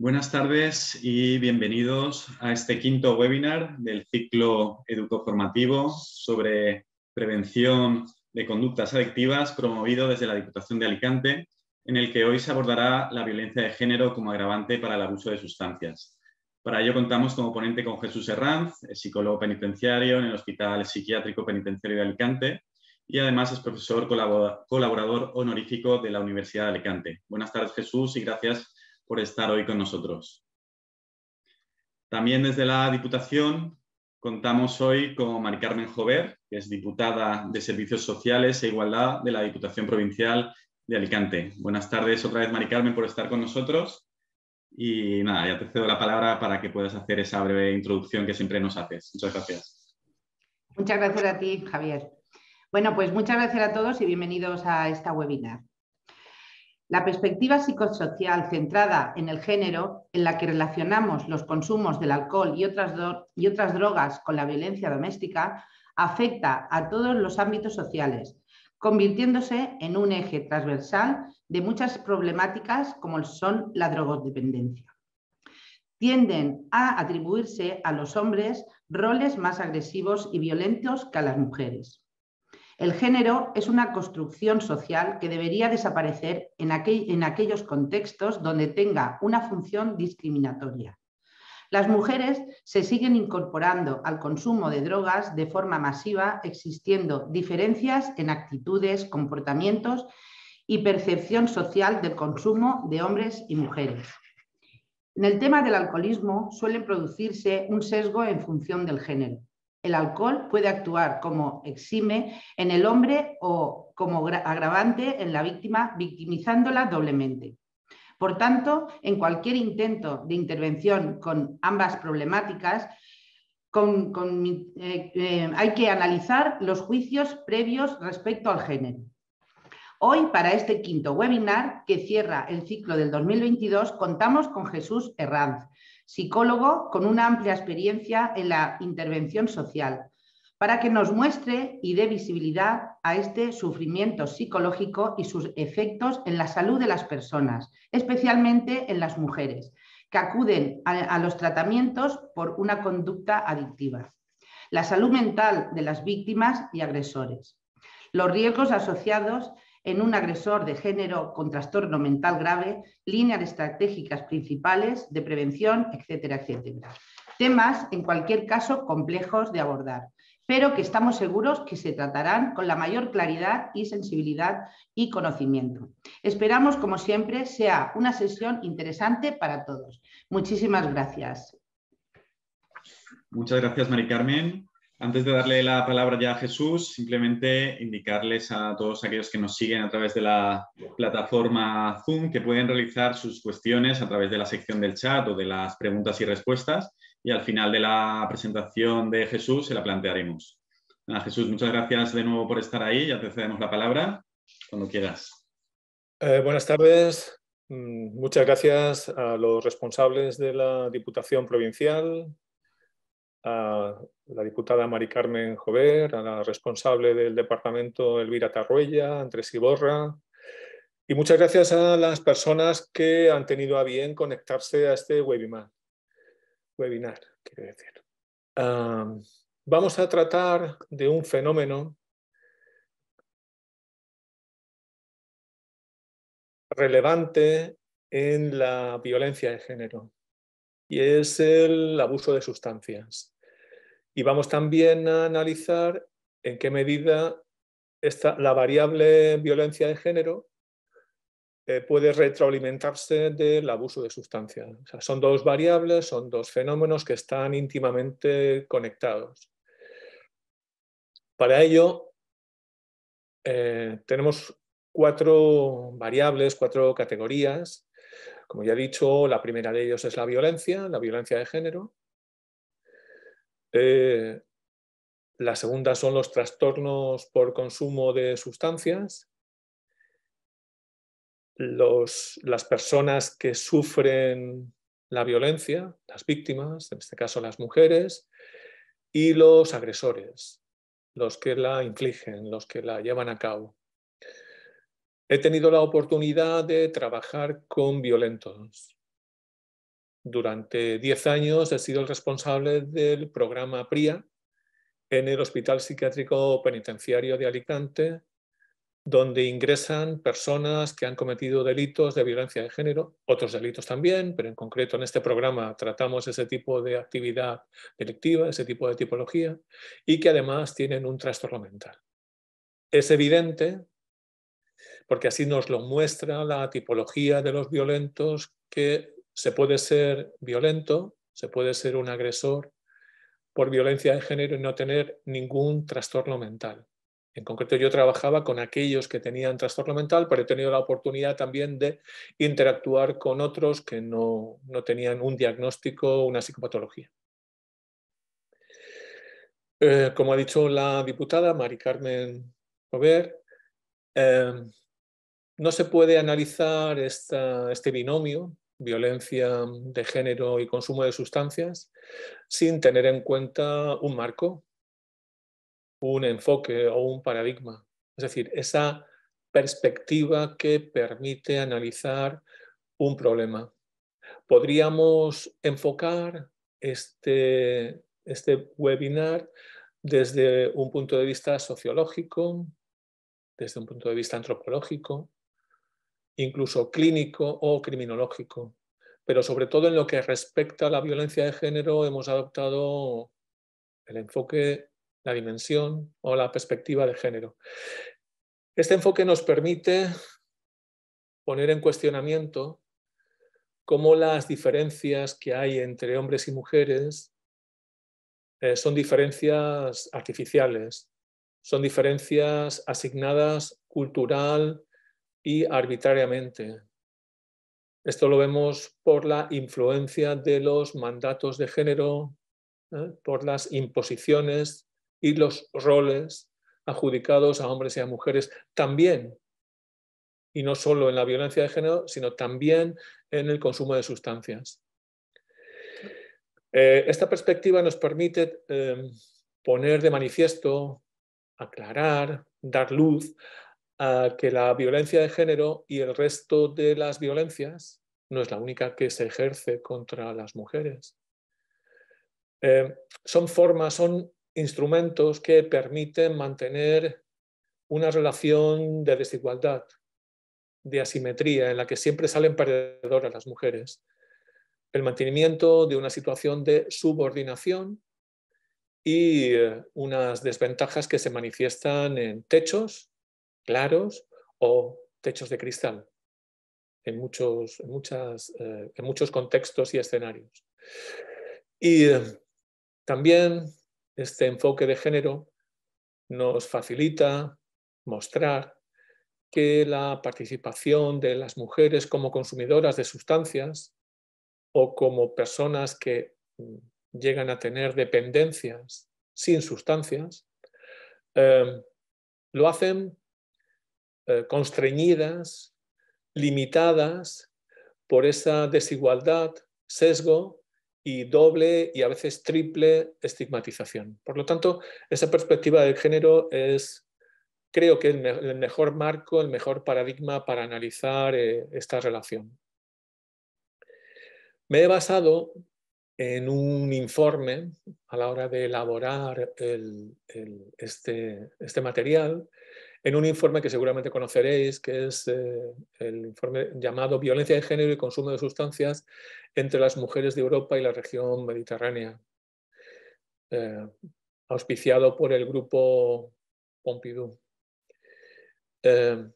Buenas tardes y bienvenidos a este quinto webinar del ciclo educoformativo sobre prevención de conductas adictivas promovido desde la Diputación de Alicante, en el que hoy se abordará la violencia de género como agravante para el abuso de sustancias. Para ello contamos como ponente con Jesús Herranz, psicólogo penitenciario en el Hospital Psiquiátrico Penitenciario de Alicante y además es profesor colaborador honorífico de la Universidad de Alicante. Buenas tardes Jesús y gracias por estar hoy con nosotros. También desde la Diputación contamos hoy con Mari Carmen Jover, que es diputada de Servicios Sociales e Igualdad de la Diputación Provincial de Alicante. Buenas tardes otra vez, Mari Carmen, por estar con nosotros. Y nada, ya te cedo la palabra para que puedas hacer esa breve introducción que siempre nos haces. Muchas gracias. Muchas gracias a ti, Javier. Bueno, pues muchas gracias a todos y bienvenidos a esta webinar. La perspectiva psicosocial centrada en el género, en la que relacionamos los consumos del alcohol y otras, drogas con la violencia doméstica, afecta a todos los ámbitos sociales, convirtiéndose en un eje transversal de muchas problemáticas como son la drogodependencia. Tienden a atribuirse a los hombres roles más agresivos y violentos que a las mujeres. El género es una construcción social que debería desaparecer en, aquellos contextos donde tenga una función discriminatoria. Las mujeres se siguen incorporando al consumo de drogas de forma masiva, existiendo diferencias en actitudes, comportamientos y percepción social del consumo de hombres y mujeres. En el tema del alcoholismo suele producirse un sesgo en función del género. El alcohol puede actuar como exime en el hombre o como agravante en la víctima, victimizándola doblemente. Por tanto, en cualquier intento de intervención con ambas problemáticas, eh, eh, hay que analizar los juicios previos respecto al género. Hoy, para este quinto webinar que cierra el ciclo del 2022, contamos con Jesús Herranz, psicólogo con una amplia experiencia en la intervención social, para que nos muestre y dé visibilidad a este sufrimiento psicológico y sus efectos en la salud de las personas, especialmente en las mujeres, que acuden a, los tratamientos por una conducta adictiva, la salud mental de las víctimas y agresores, los riesgos asociados en un agresor de género con trastorno mental grave, líneas estratégicas principales de prevención, etcétera, etcétera. Temas, en cualquier caso, complejos de abordar, pero que estamos seguros que se tratarán con la mayor claridad y sensibilidad y conocimiento. Esperamos, como siempre, sea una sesión interesante para todos. Muchísimas gracias. Muchas gracias, Mari Carmen. Antes de darle la palabra ya a Jesús, simplemente indicarles a todos aquellos que nos siguen a través de la plataforma Zoom que pueden realizar sus cuestiones a través de la sección del chat o de las preguntas y respuestas y al final de la presentación de Jesús se la plantearemos. Jesús, muchas gracias de nuevo por estar ahí, ya te cedemos la palabra cuando quieras. Eh, buenas tardes, mm, muchas gracias a los responsables de la Diputación Provincial, a la diputada Mari Carmen Jover, a la responsable del departamento Elvira Tarruella, Andrés Iborra, y muchas gracias a las personas que han tenido a bien conectarse a este webinar. webinar quiero decir. vamos a tratar de un fenómeno relevante en la violencia de género y es el abuso de sustancias. Y vamos también a analizar en qué medida la variable violencia de género eh, puede retroalimentarse del abuso de sustancias. son dos variables, son dos fenómenos que están íntimamente conectados. Para ello, eh, tenemos cuatro variables, cuatro categorías. Como ya he dicho, la primera de ellos es la violencia, la violencia de género. Eh, la segunda son los trastornos por consumo de sustancias. las personas que sufren la violencia, las víctimas, en este caso las mujeres, y los agresores, los que la infligen, los que la llevan a cabo. He tenido la oportunidad de trabajar con violentos, durante 10 años he sido el responsable del programa PRIA en el Hospital Psiquiátrico Penitenciario de Alicante, donde ingresan personas que han cometido delitos de violencia de género, otros delitos también, pero en concreto en este programa tratamos ese tipo de actividad delictiva, ese tipo de tipología, y que además tienen un trastorno mental. Es evidente, porque así nos lo muestra la tipología de los violentos, que se puede ser violento, se puede ser un agresor por violencia de género y no tener ningún trastorno mental. En concreto, yo trabajaba con aquellos que tenían trastorno mental, pero he tenido la oportunidad también de interactuar con otros que no, tenían un diagnóstico, o una psicopatología. Eh, como ha dicho la diputada Mari Carmen Robert, eh, no se puede analizar este binomio violencia de género y consumo de sustancias, sin tener en cuenta un marco, un enfoque o un paradigma. Es decir, esa perspectiva que permite analizar un problema. Podríamos enfocar este, este webinar desde un punto de vista sociológico, desde un punto de vista antropológico, incluso clínico o criminológico. Pero sobre todo en lo que respecta a la violencia de género hemos adoptado el enfoque, la dimensión o la perspectiva de género. Este enfoque nos permite poner en cuestionamiento cómo las diferencias que hay entre hombres y mujeres eh, son diferencias artificiales, son diferencias asignadas cultural y arbitrariamente. Esto lo vemos por la influencia de los mandatos de género, ¿eh? por las imposiciones y los roles adjudicados a hombres y a mujeres también, y no solo en la violencia de género, sino también en el consumo de sustancias. Eh, esta perspectiva nos permite eh, poner de manifiesto, aclarar, dar luz a que la violencia de género y el resto de las violencias no es la única que se ejerce contra las mujeres. Eh, son formas, son instrumentos que permiten mantener una relación de desigualdad, de asimetría, en la que siempre salen perdedoras las mujeres. El mantenimiento de una situación de subordinación y eh, unas desventajas que se manifiestan en techos, claros o techos de cristal en muchos, eh, muchos contextos y escenarios. Y eh, también este enfoque de género nos facilita mostrar que la participación de las mujeres como consumidoras de sustancias o como personas que mm, llegan a tener dependencias sin sustancias, eh, lo hacen eh, constreñidas, limitadas por esa desigualdad, sesgo y doble y a veces triple estigmatización. Por lo tanto, esa perspectiva del género es, creo que el mejor marco, el mejor paradigma para analizar eh, esta relación. Me he basado en un informe a la hora de elaborar este, este material en un informe que seguramente conoceréis, que es eh, el informe llamado Violencia de Género y Consumo de Sustancias entre las mujeres de Europa y la región mediterránea, eh, auspiciado por el grupo Pompidou. Eh,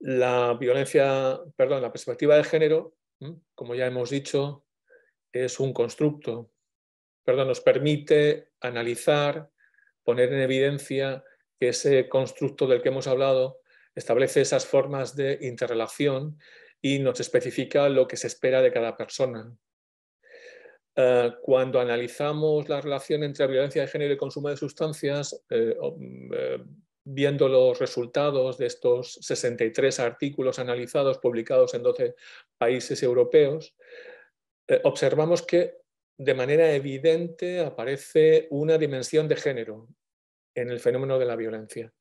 la violencia, perdón, la perspectiva de género, como ya hemos dicho, es un constructo, perdón, nos permite analizar poner en evidencia que ese constructo del que hemos hablado establece esas formas de interrelación y nos especifica lo que se espera de cada persona. Eh, cuando analizamos la relación entre violencia de género y consumo de sustancias, eh, mm, eh, viendo los resultados de estos 63 artículos analizados publicados en 12 países europeos, observamos que de manera evidente aparece una dimensión de género en el fenómeno de la violencia.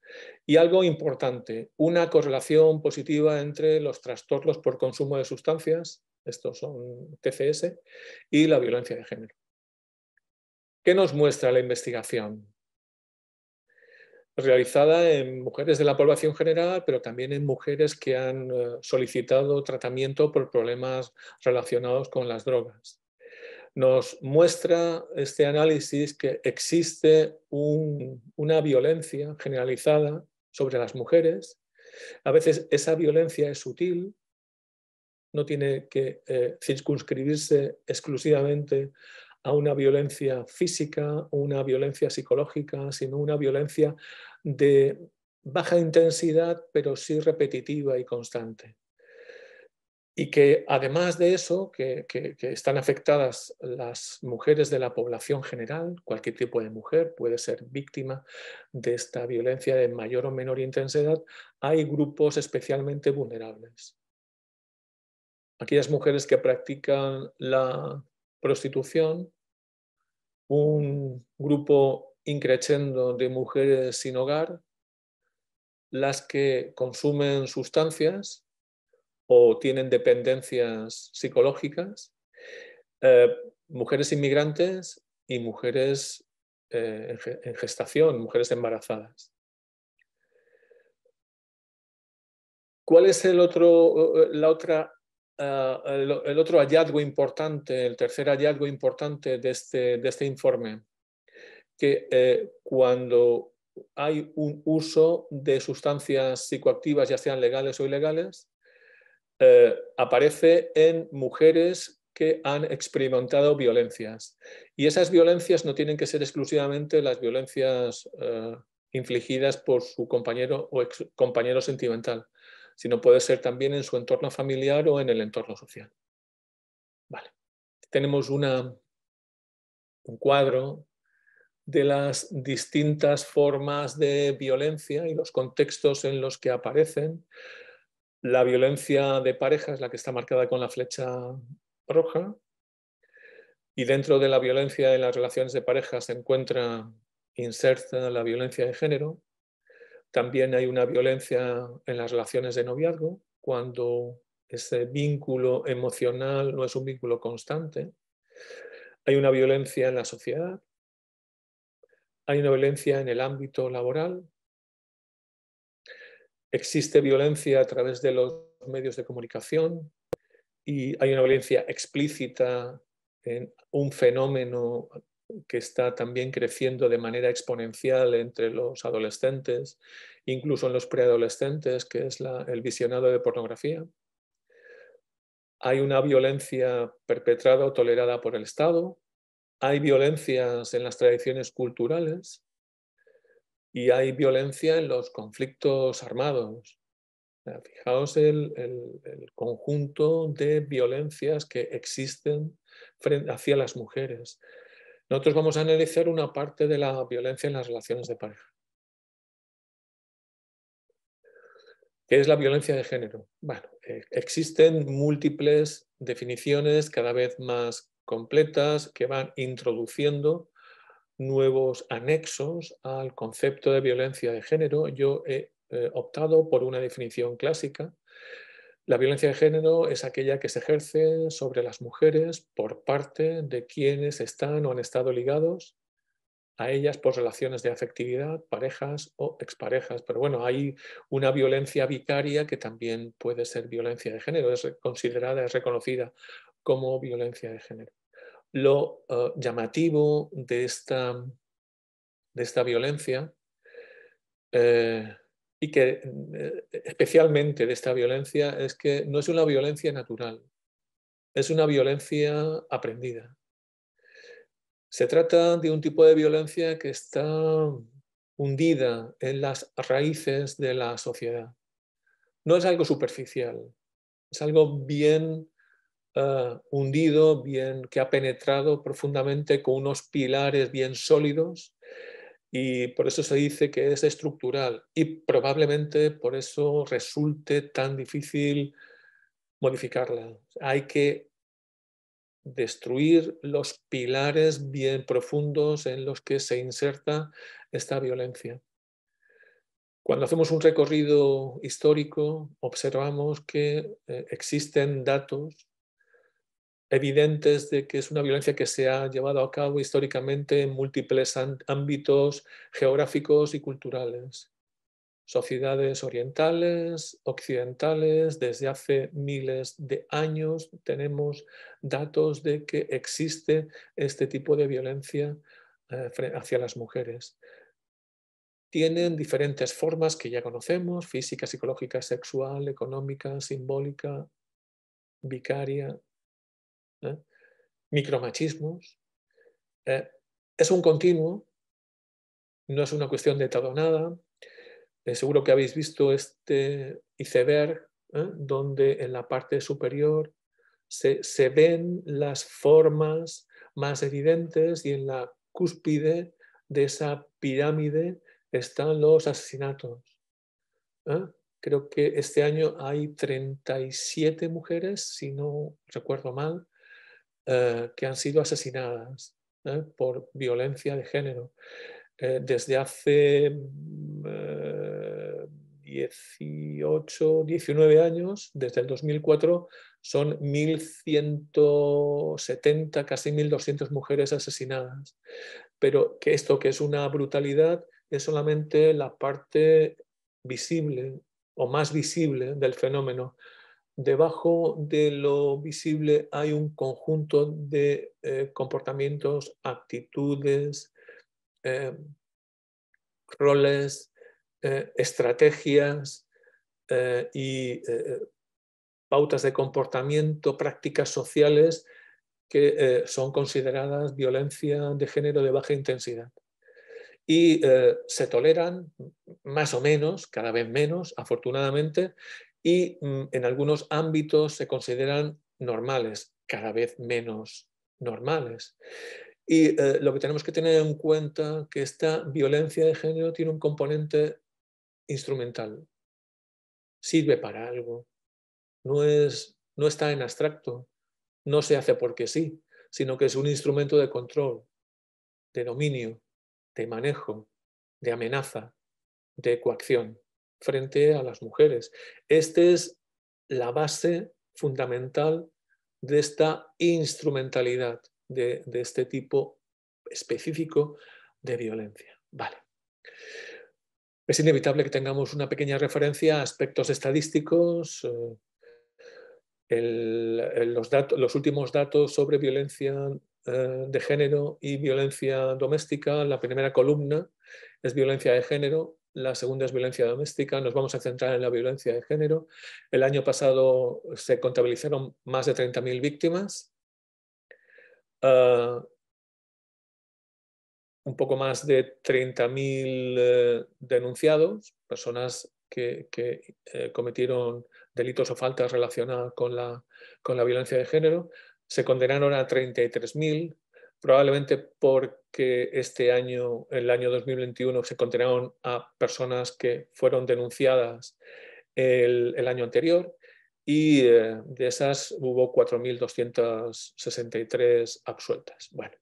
Y algo importante, una correlación positiva entre los trastornos por consumo de sustancias, estos son TCS, y la violencia de género. ¿Qué nos muestra la investigación? Realizada en mujeres de la población general, pero también en mujeres que han eh, solicitado tratamiento por problemas relacionados con las drogas nos muestra este análisis que existe una violencia generalizada sobre las mujeres. A veces esa violencia es sutil, no tiene que eh, circunscribirse exclusivamente a una violencia física una violencia psicológica, sino una violencia de baja intensidad, pero sí repetitiva y constante y que además de eso, que, están afectadas las mujeres de la población general, cualquier tipo de mujer puede ser víctima de esta violencia de mayor o menor intensidad, hay grupos especialmente vulnerables. Aquellas mujeres que practican la prostitución, un grupo increchendo de mujeres sin hogar, las que consumen sustancias, o tienen dependencias psicológicas, eh, mujeres inmigrantes y mujeres eh, en gestación, mujeres embarazadas. ¿Cuál es ah, el otro, hallazgo importante, el tercer hallazgo importante de este, este informe? Que eh, cuando hay un uso de sustancias psicoactivas, ya sean legales o ilegales, eh, aparece en mujeres que han experimentado violencias. Y esas violencias no tienen que ser exclusivamente las violencias eh, infligidas por su compañero o compañero sentimental, sino puede ser también en su entorno familiar o en el entorno social. Vale. Tenemos una, un cuadro de las distintas formas de violencia y los contextos en los que aparecen. La violencia de pareja es la que está marcada con la flecha roja. Y dentro de la violencia en las relaciones de pareja se encuentra inserta la violencia de género. También hay una violencia en las relaciones de noviazgo, cuando ese vínculo emocional no es un vínculo constante. Hay una violencia en la sociedad. Hay una violencia en el ámbito laboral, Existe violencia a través de los medios de comunicación y hay una violencia explícita en un fenómeno que está también creciendo de manera exponencial entre los adolescentes, incluso en los preadolescentes, que es el visionado de pornografía. Hay una violencia perpetrada o tolerada por el Estado. Hay violencias en las tradiciones culturales y hay violencia en los conflictos armados. Fijaos el, conjunto de violencias que existen hacia las mujeres. Nosotros vamos a analizar una parte de la violencia en las relaciones de pareja. ¿Qué es la violencia de género? Bueno, eh, existen múltiples definiciones cada vez más completas que van introduciendo nuevos anexos al concepto de violencia de género. Yo he eh, optado por una definición clásica. La violencia de género es aquella que se ejerce sobre las mujeres por parte de quienes están o han estado ligados a ellas por relaciones de afectividad, parejas o exparejas. Pero bueno, hay una violencia vicaria que también puede ser violencia de género, es considerada, es reconocida como violencia de género lo eh, llamativo de esta, esta violencia eh, y que eh, especialmente de esta violencia es que no es una violencia natural, es una violencia aprendida. Se trata de un tipo de violencia que está hundida en las raíces de la sociedad. No es algo superficial, es algo bien eh, hundido, bien que ha penetrado profundamente con unos pilares bien sólidos y por eso se dice que es estructural y probablemente por eso resulte tan difícil modificarla. Hay que destruir los pilares bien profundos en los que se inserta esta violencia. Cuando hacemos un recorrido histórico, observamos que eh, existen datos evidentes de que es una violencia que se ha llevado a cabo históricamente en múltiples ámbitos geográficos y culturales. Sociedades orientales, occidentales, desde hace miles de años tenemos datos de que existe este tipo de violencia eh, hacia las mujeres. Tienen diferentes formas que ya conocemos, física, psicológica, sexual, económica, simbólica, vicaria, ¿eh? micromachismos. ¿eh? es un continuo, no es una cuestión de todo nada. Eh, seguro que habéis visto este iceberg, donde en la parte superior se, ven las formas más evidentes y en la cúspide de esa pirámide están los asesinatos. Creo que este año hay 37 mujeres, si no recuerdo mal, eh, que han sido asesinadas ¿eh? por violencia de género eh, desde hace 18, mm, 19 años, desde el 2004, son 1.170, casi 1.200 mujeres asesinadas. Pero que esto que es una brutalidad es solamente la parte visible o más visible del fenómeno. Debajo de lo visible hay un conjunto de eh, comportamientos, actitudes, eh, roles, eh, estrategias y pautas de comportamiento, prácticas sociales que son consideradas violencia de género de baja intensidad y se toleran más o menos, cada vez menos, afortunadamente, y mm, en algunos ámbitos se consideran normales, cada vez menos normales. Y eh, lo que tenemos que tener en cuenta que esta violencia de género tiene un componente instrumental. Sirve para algo. No, no está en abstracto. No se hace porque sí, sino que es un instrumento de control, de dominio, de manejo, de amenaza, de coacción frente a las mujeres. Esta es la base fundamental de esta instrumentalidad, de, este tipo específico de violencia. Vale. Es inevitable que tengamos una pequeña referencia a aspectos estadísticos. Eh, los, últimos datos sobre violencia eh, de género y violencia doméstica, la primera columna es violencia de género, la segunda es violencia doméstica, nos vamos a centrar en la violencia de género. El año pasado se contabilizaron más de 30.000 víctimas. Ah, un poco más de 30.000 eh, denunciados, personas que, eh, cometieron delitos o faltas relacionadas con la, con la violencia de género. Se condenaron a 33.000 probablemente porque este año, el año 2021, se condenaron a personas que fueron denunciadas el, año anterior y eh, de esas hubo 4.263 absueltas. Bueno,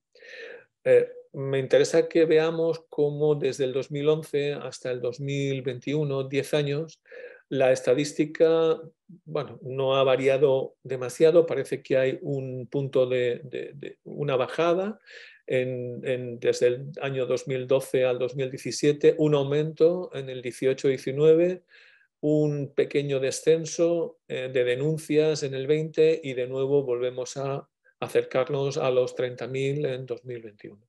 eh, me interesa que veamos cómo desde el 2011 hasta el 2021, 10 años, la estadística no ha variado demasiado, parece que hay un punto de, una bajada desde el año 2012 al 2017, un aumento en el 18-19, un pequeño descenso eh, de denuncias en el 20 y de nuevo volvemos a acercarnos a los 30.000 en 2021.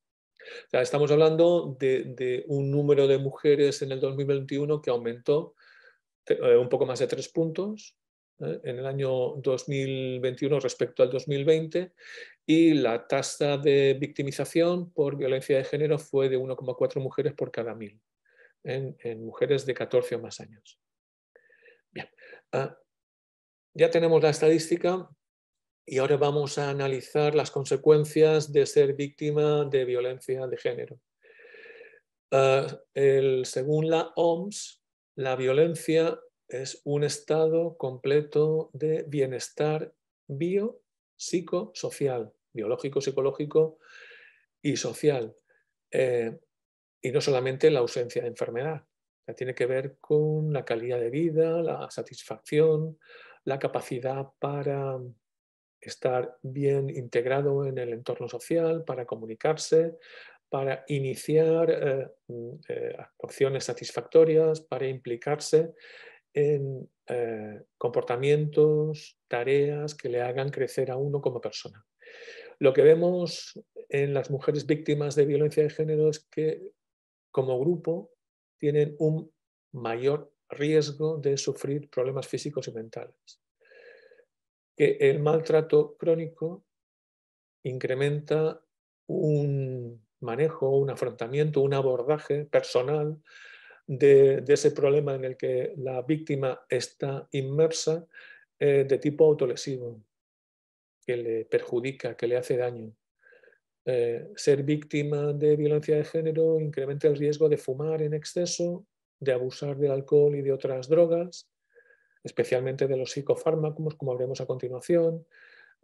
estamos hablando de, un número de mujeres en el 2021 que aumentó eh, un poco más de tres puntos ¿eh? en el año 2021 respecto al 2020 y la tasa de victimización por violencia de género fue de 1,4 mujeres por cada mil en, mujeres de 14 o más años. Bien, ah, ya tenemos la estadística y ahora vamos a analizar las consecuencias de ser víctima de violencia de género. Ah, según la OMS, la violencia es un estado completo de bienestar bio, psico, social, biológico, psicológico y social. Eh, y no solamente la ausencia de enfermedad, tiene que ver con la calidad de vida, la satisfacción, la capacidad para estar bien integrado en el entorno social, para comunicarse, para iniciar opciones eh, mm, eh, satisfactorias, para implicarse en eh, comportamientos, tareas que le hagan crecer a uno como persona. Lo que vemos en las mujeres víctimas de violencia de género es que como grupo tienen un mayor riesgo de sufrir problemas físicos y mentales. Que el maltrato crónico incrementa un manejo, un afrontamiento, un abordaje personal de, ese problema en el que la víctima está inmersa eh, de tipo autolesivo, que le perjudica, que le hace daño. Eh, ser víctima de violencia de género incrementa el riesgo de fumar en exceso, de abusar del alcohol y de otras drogas, especialmente de los psicofármacos, como veremos a continuación,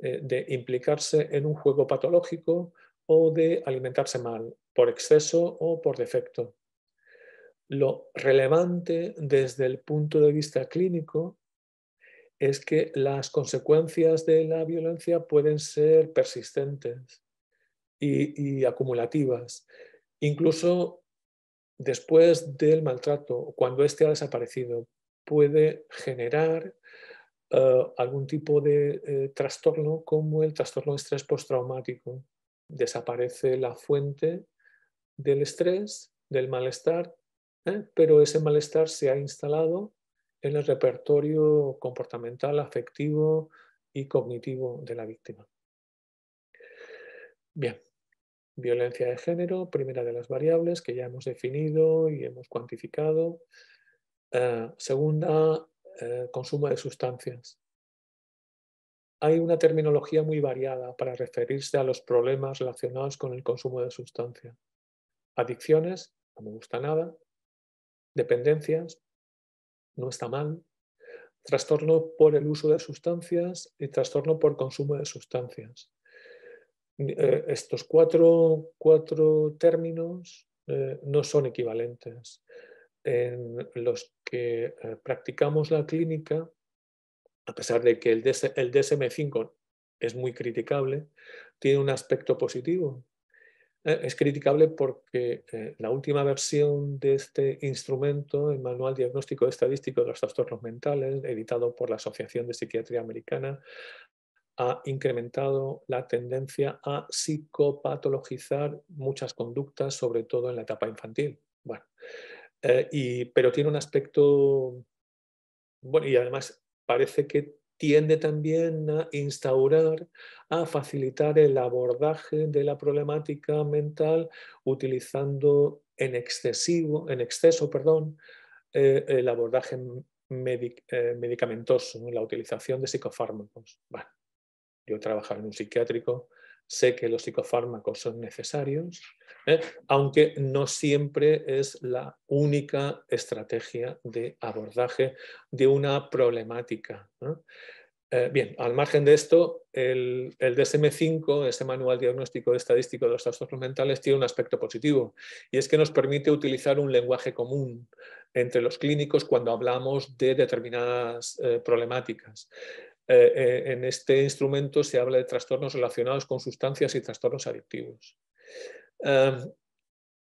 eh, de implicarse en un juego patológico, o de alimentarse mal, por exceso o por defecto. Lo relevante desde el punto de vista clínico es que las consecuencias de la violencia pueden ser persistentes y, acumulativas, incluso después del maltrato, cuando éste ha desaparecido, puede generar eh, algún tipo de eh, trastorno como el trastorno de estrés postraumático, desaparece la fuente del estrés, del malestar, ¿eh? pero ese malestar se ha instalado en el repertorio comportamental, afectivo y cognitivo de la víctima. Bien, violencia de género, primera de las variables que ya hemos definido y hemos cuantificado. Eh, segunda, eh, consumo de sustancias hay una terminología muy variada para referirse a los problemas relacionados con el consumo de sustancias. Adicciones, no me gusta nada. Dependencias, no está mal. Trastorno por el uso de sustancias y trastorno por consumo de sustancias. Eh, estos cuatro, términos eh, no son equivalentes. En los que eh, practicamos la clínica, a pesar de que el, DSM5 es muy criticable, tiene un aspecto positivo. Eh, es criticable porque eh, la última versión de este instrumento, el Manual Diagnóstico Estadístico de los Trastornos Mentales, editado por la Asociación de Psiquiatría Americana, ha incrementado la tendencia a psicopatologizar muchas conductas, sobre todo en la etapa infantil. Bueno, eh, y, pero tiene un aspecto, bueno, y además parece que tiende también a instaurar, a facilitar el abordaje de la problemática mental utilizando en excesivo, en exceso, perdón, eh, el abordaje eh, medicamentoso, la utilización de psicofármacos. Yo yo trabajado en un psiquiátrico, sé que los psicofármacos son necesarios, ¿eh? aunque no siempre es la única estrategia de abordaje de una problemática. Eh, bien, al margen de esto, el, DSM-5, ese manual diagnóstico estadístico de los trastornos mentales, tiene un aspecto positivo y es que nos permite utilizar un lenguaje común entre los clínicos cuando hablamos de determinadas eh, problemáticas. Eh, eh, en este instrumento se habla de trastornos relacionados con sustancias y trastornos adictivos. Em,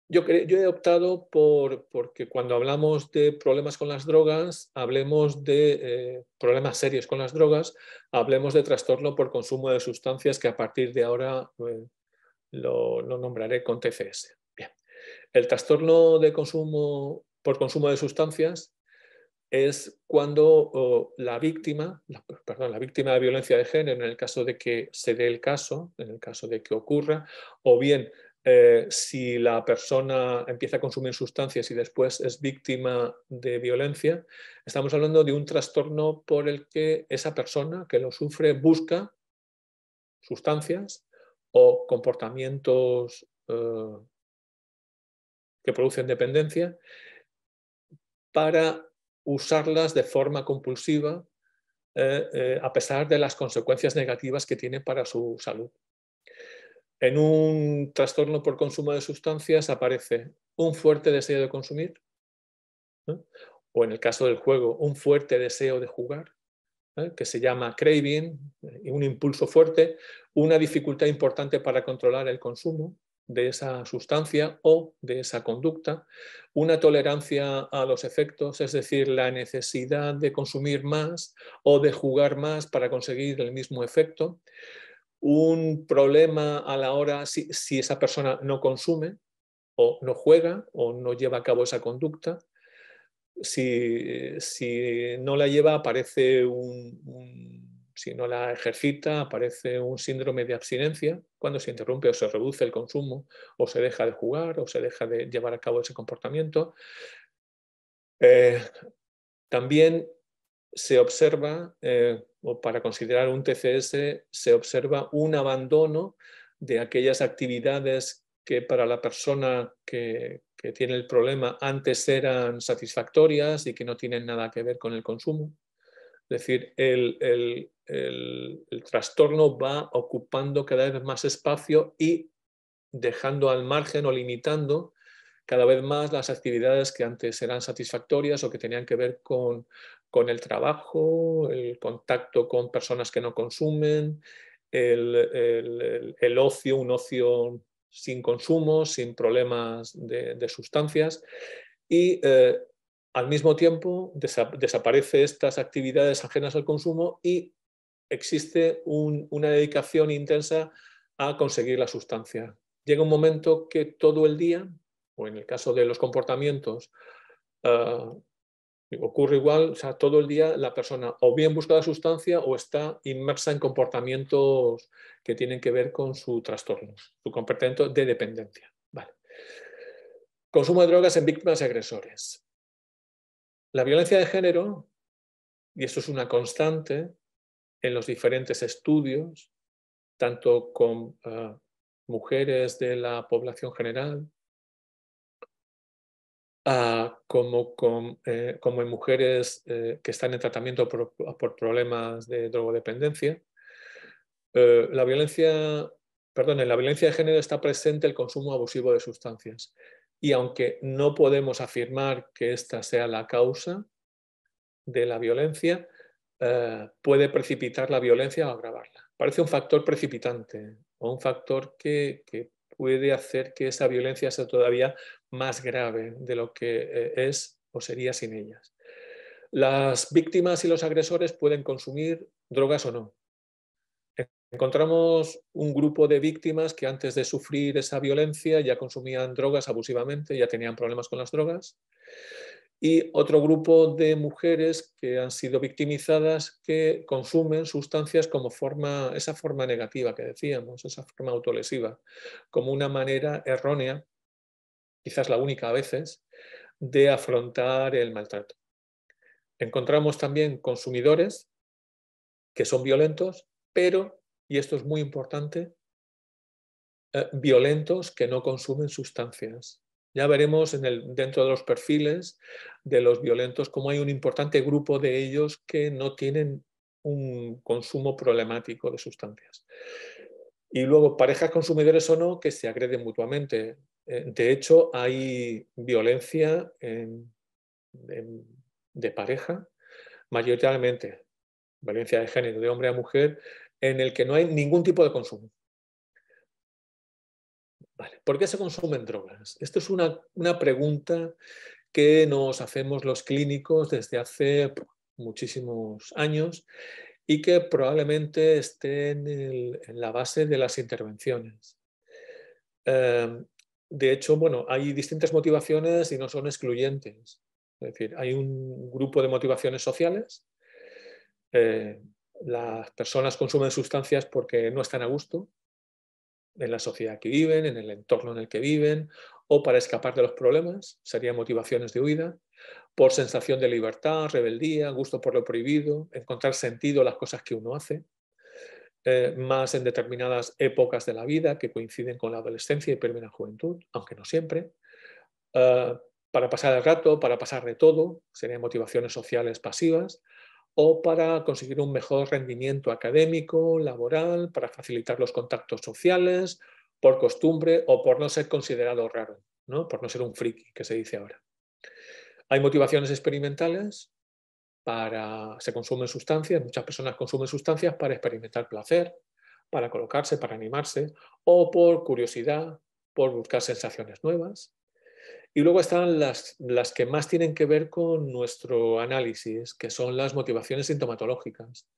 yo, he optado por porque cuando hablamos de problemas con las drogas, hablemos de eh, problemas serios con las drogas, hablemos de trastorno por consumo de sustancias que a partir de ahora lo, nombraré con TCS. El trastorno de consumo por consumo de sustancias es cuando oh, la víctima, víctima de violencia de género, en el caso de que se dé el caso, en el caso de que ocurra, o bien eh, si la persona empieza a consumir sustancias y después es víctima de violencia, estamos hablando de un trastorno por el que esa persona que lo sufre busca sustancias o comportamientos eh, que producen dependencia para usarlas de forma compulsiva eh, eh, a pesar de las consecuencias negativas que tiene para su salud. En un trastorno por consumo de sustancias aparece un fuerte deseo de consumir, o en el caso del juego, un fuerte deseo de jugar, ¿eh? que se llama craving, un impulso fuerte, una dificultad importante para controlar el consumo, de esa sustancia o de esa conducta, una tolerancia a los efectos, es decir, la necesidad de consumir más o de jugar más para conseguir el mismo efecto, un problema a la hora si, esa persona no consume o no juega o no lleva a cabo esa conducta. Si, no la lleva aparece un si no la ejercita, aparece un síndrome de abstinencia cuando se interrumpe o se reduce el consumo, o se deja de jugar, o se deja de llevar a cabo ese comportamiento. Eh, también se observa, eh, o para considerar un TCS, se observa un abandono de aquellas actividades que para la persona que tiene el problema antes eran satisfactorias y que no tienen nada que ver con el consumo. Es decir, el, trastorno va ocupando cada vez más espacio y dejando al margen o limitando cada vez más las actividades que antes eran satisfactorias o que tenían que ver con, el trabajo, el contacto con personas que no consumen, el, ocio, un ocio sin consumo, sin problemas de, sustancias. Y eh, al mismo tiempo desaparece desaparecen estas actividades ajenas al consumo y existe una dedicación intensa a conseguir la sustancia. Llega un momento que todo el día, o en el caso de los comportamientos, ah, ocurre igual, o sea, todo el día la persona o bien busca la sustancia o está inmersa en comportamientos que tienen que ver con su trastorno, su comportamiento de dependencia. Consumo de drogas en víctimas y agresores. La violencia de género, y esto es una constante en los diferentes estudios, tanto con ah, mujeres de la población general, ah, como, con, eh, en mujeres eh, que están en tratamiento por, problemas de drogodependencia. Eh, la violencia, perdón, en la violencia de género está presente el consumo abusivo de sustancias. Y aunque no podemos afirmar que esta sea la causa de la violencia, eh, puede precipitar la violencia o agravarla. Parece un factor precipitante o un factor que, puede hacer que esa violencia sea todavía más grave de lo que eh, es o sería sin ellas. Las víctimas y los agresores pueden consumir drogas o no. Encontramos un grupo de víctimas que antes de sufrir esa violencia ya consumían drogas abusivamente, ya tenían problemas con las drogas. Y otro grupo de mujeres que han sido victimizadas que consumen sustancias como forma, esa forma negativa que decíamos, esa forma autolesiva, como una manera errónea, quizás la única a veces, de afrontar el maltrato. Encontramos también consumidores que son violentos, pero y esto es muy importante, eh, violentos que no consumen sustancias. Ya veremos en el, dentro de los perfiles de los violentos cómo hay un importante grupo de ellos que no tienen un consumo problemático de sustancias. Y luego, parejas consumidores o no, que se agreden mutuamente. Eh, de hecho, hay violencia de pareja, mayoritariamente, violencia de género de hombre a mujer, en el que no hay ningún tipo de consumo. ¿Por qué se consumen drogas? Esto es una, pregunta que nos hacemos los clínicos desde hace muchísimos años y que probablemente esté en, la base de las intervenciones. Em, de hecho, bueno, hay distintas motivaciones y no son excluyentes. Es decir, hay un grupo de motivaciones sociales, eh, las personas consumen sustancias porque no están a gusto en la sociedad que viven, en el entorno en el que viven, o para escapar de los problemas, serían motivaciones de huida, por sensación de libertad, rebeldía, gusto por lo prohibido, encontrar sentido a las cosas que uno hace, eh, más en determinadas épocas de la vida que coinciden con la adolescencia y primera juventud, aunque no siempre, eh, para pasar el rato, para pasar de todo, serían motivaciones sociales pasivas, o para conseguir un mejor rendimiento académico, laboral, para facilitar los contactos sociales, por costumbre o por no ser considerado raro, ¿no? por no ser un friki, que se dice ahora. Hay motivaciones experimentales para se consumen sustancias, muchas personas consumen sustancias para experimentar placer, para colocarse, para animarse, o por curiosidad, por buscar sensaciones nuevas. Y luego están las, que más tienen que ver con nuestro análisis, que son las motivaciones sintomatológicas.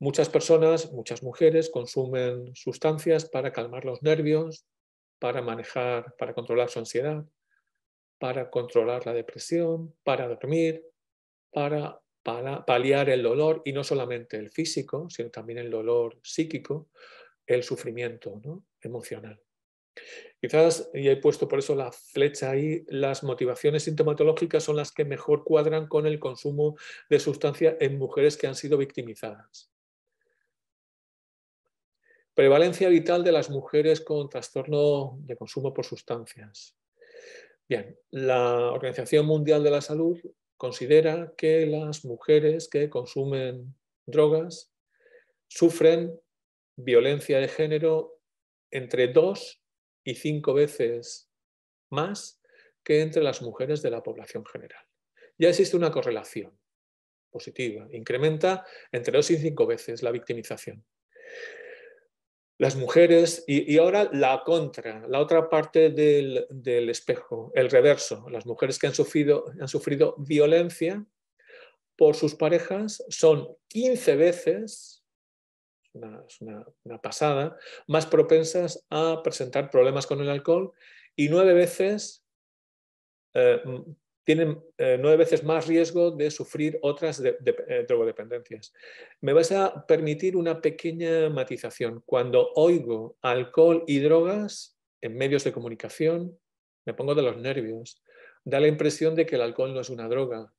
Muchas personas, muchas mujeres, consumen sustancias para calmar los nervios, para manejar, para controlar su ansiedad, para controlar la depresión, para dormir, para, para paliar el dolor, y no solamente el físico, sino también el dolor psíquico, el sufrimiento emocional. Quizás, y he puesto por eso la flecha ahí, las motivaciones sintomatológicas son las que mejor cuadran con el consumo de sustancias en mujeres que han sido victimizadas. Prevalencia vital de las mujeres con trastorno de consumo por sustancias. Bien, la Organización Mundial de la Salud considera que las mujeres que consumen drogas sufren violencia de género entre dos y cinco veces más que entre las mujeres de la población general. Ya existe una correlación positiva. Incrementa entre dos y cinco veces la victimización. Las mujeres, y, ahora la contra, la otra parte del, del, espejo, el reverso. Las mujeres que han sufrido, han sufrido violencia por sus parejas son 15 veces una, es una, pasada, más propensas a presentar problemas con el alcohol y nueve veces eh, tienen eh, nueve veces más riesgo de sufrir otras eh, drogodependencias. Me vas a permitir una pequeña matización. Cuando oigo alcohol y drogas en medios de comunicación, me pongo de los nervios. Da la impresión de que el alcohol no es una droga.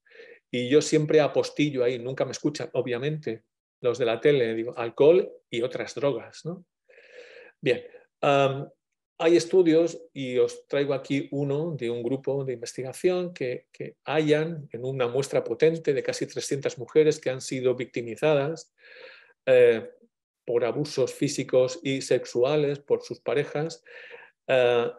Y yo siempre apostillo ahí, nunca me escucha obviamente, los de la tele, digo, alcohol y otras drogas. ¿no? Bien, hay estudios y os traigo aquí uno de un grupo de investigación que, que hallan en una muestra potente de casi 300 mujeres que han sido victimizadas eh, por abusos físicos y sexuales por sus parejas, eh,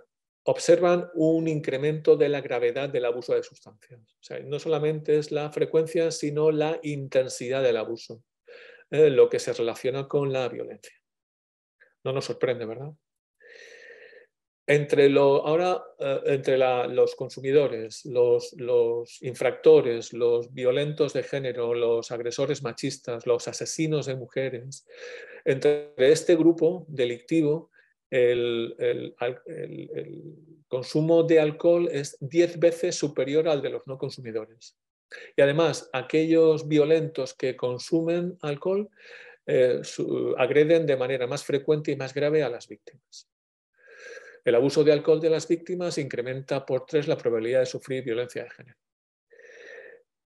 observan un incremento de la gravedad del abuso de sustancias. O sea, no solamente es la frecuencia, sino la intensidad del abuso. Eh, lo que se relaciona con la violencia. No nos sorprende, ¿verdad? Entre ahora, eh, entre los consumidores, los, infractores, los violentos de género, los agresores machistas, los asesinos de mujeres, entre este grupo delictivo, el, consumo de alcohol es diez veces superior al de los no consumidores. Y además, aquellos violentos que consumen alcohol eh, agreden de manera más frecuente y más grave a las víctimas. El abuso de alcohol de las víctimas incrementa por tres la probabilidad de sufrir violencia de género.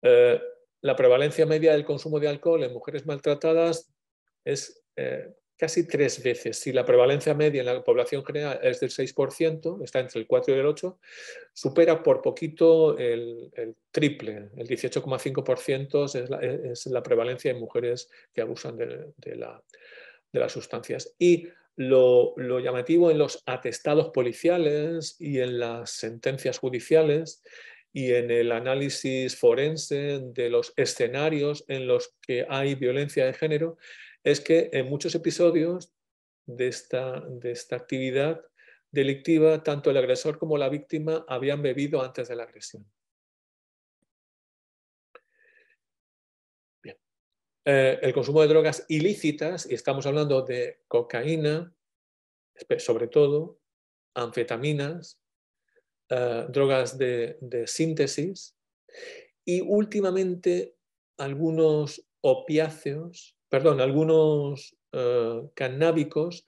Eh, la prevalencia media del consumo de alcohol en mujeres maltratadas es eh, casi tres veces. Si la prevalencia media en la población general es del 6%, está entre el 4 y el 8, supera por poquito el, triple, el 18,5% es la, prevalencia de mujeres que abusan de, las sustancias. Y lo, llamativo en los atestados policiales y en las sentencias judiciales y en el análisis forense de los escenarios en los que hay violencia de género es que en muchos episodios de esta, actividad delictiva, tanto el agresor como la víctima habían bebido antes de la agresión. Eh, el consumo de drogas ilícitas, y estamos hablando de cocaína, sobre todo, anfetaminas, eh, drogas de, de síntesis, y últimamente algunos opiáceos perdón, algunos eh, canábicos cannábicos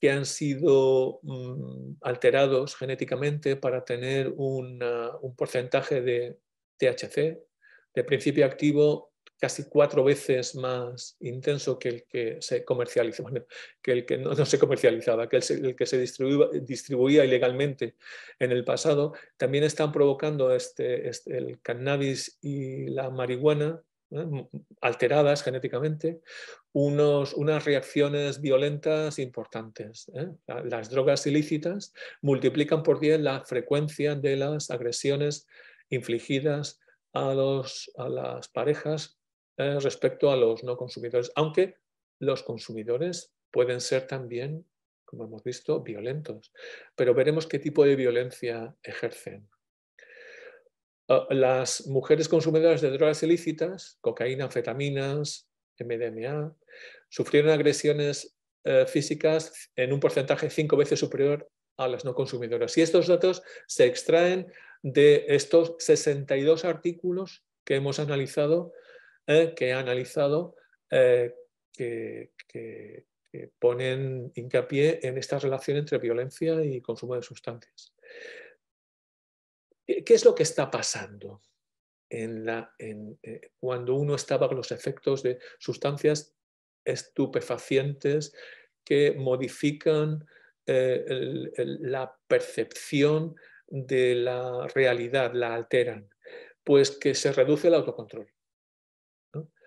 que han sido mm, alterados genéticamente para tener un porcentaje de THC, de principio activo, casi cuatro veces más intenso que el que se comercializa, que el que no, se comercializaba, que el, que se distribuía, ilegalmente en el pasado, también están provocando este, este el cannabis y la marihuana alteradas genéticamente, unas reacciones violentas importantes. ¿eh? Las drogas ilícitas multiplican por 10 la frecuencia de las agresiones infligidas a, a las parejas eh, respecto a los no consumidores, aunque los consumidores pueden ser también, como hemos visto, violentos. Pero veremos qué tipo de violencia ejercen. Ah, las mujeres consumidoras de drogas ilícitas, cocaína, anfetaminas, MDMA, sufrieron agresiones eh, físicas en un porcentaje cinco veces superior a las no consumidoras. Y estos datos se extraen de estos 62 artículos que hemos analizado, eh, que ha analizado, eh, que ponen hincapié en esta relación entre violencia y consumo de sustancias. ¿Qué es lo que está pasando eh, cuando uno está bajo los efectos de sustancias estupefacientes que modifican eh, la percepción de la realidad, la alteran? Pues que se reduce el autocontrol,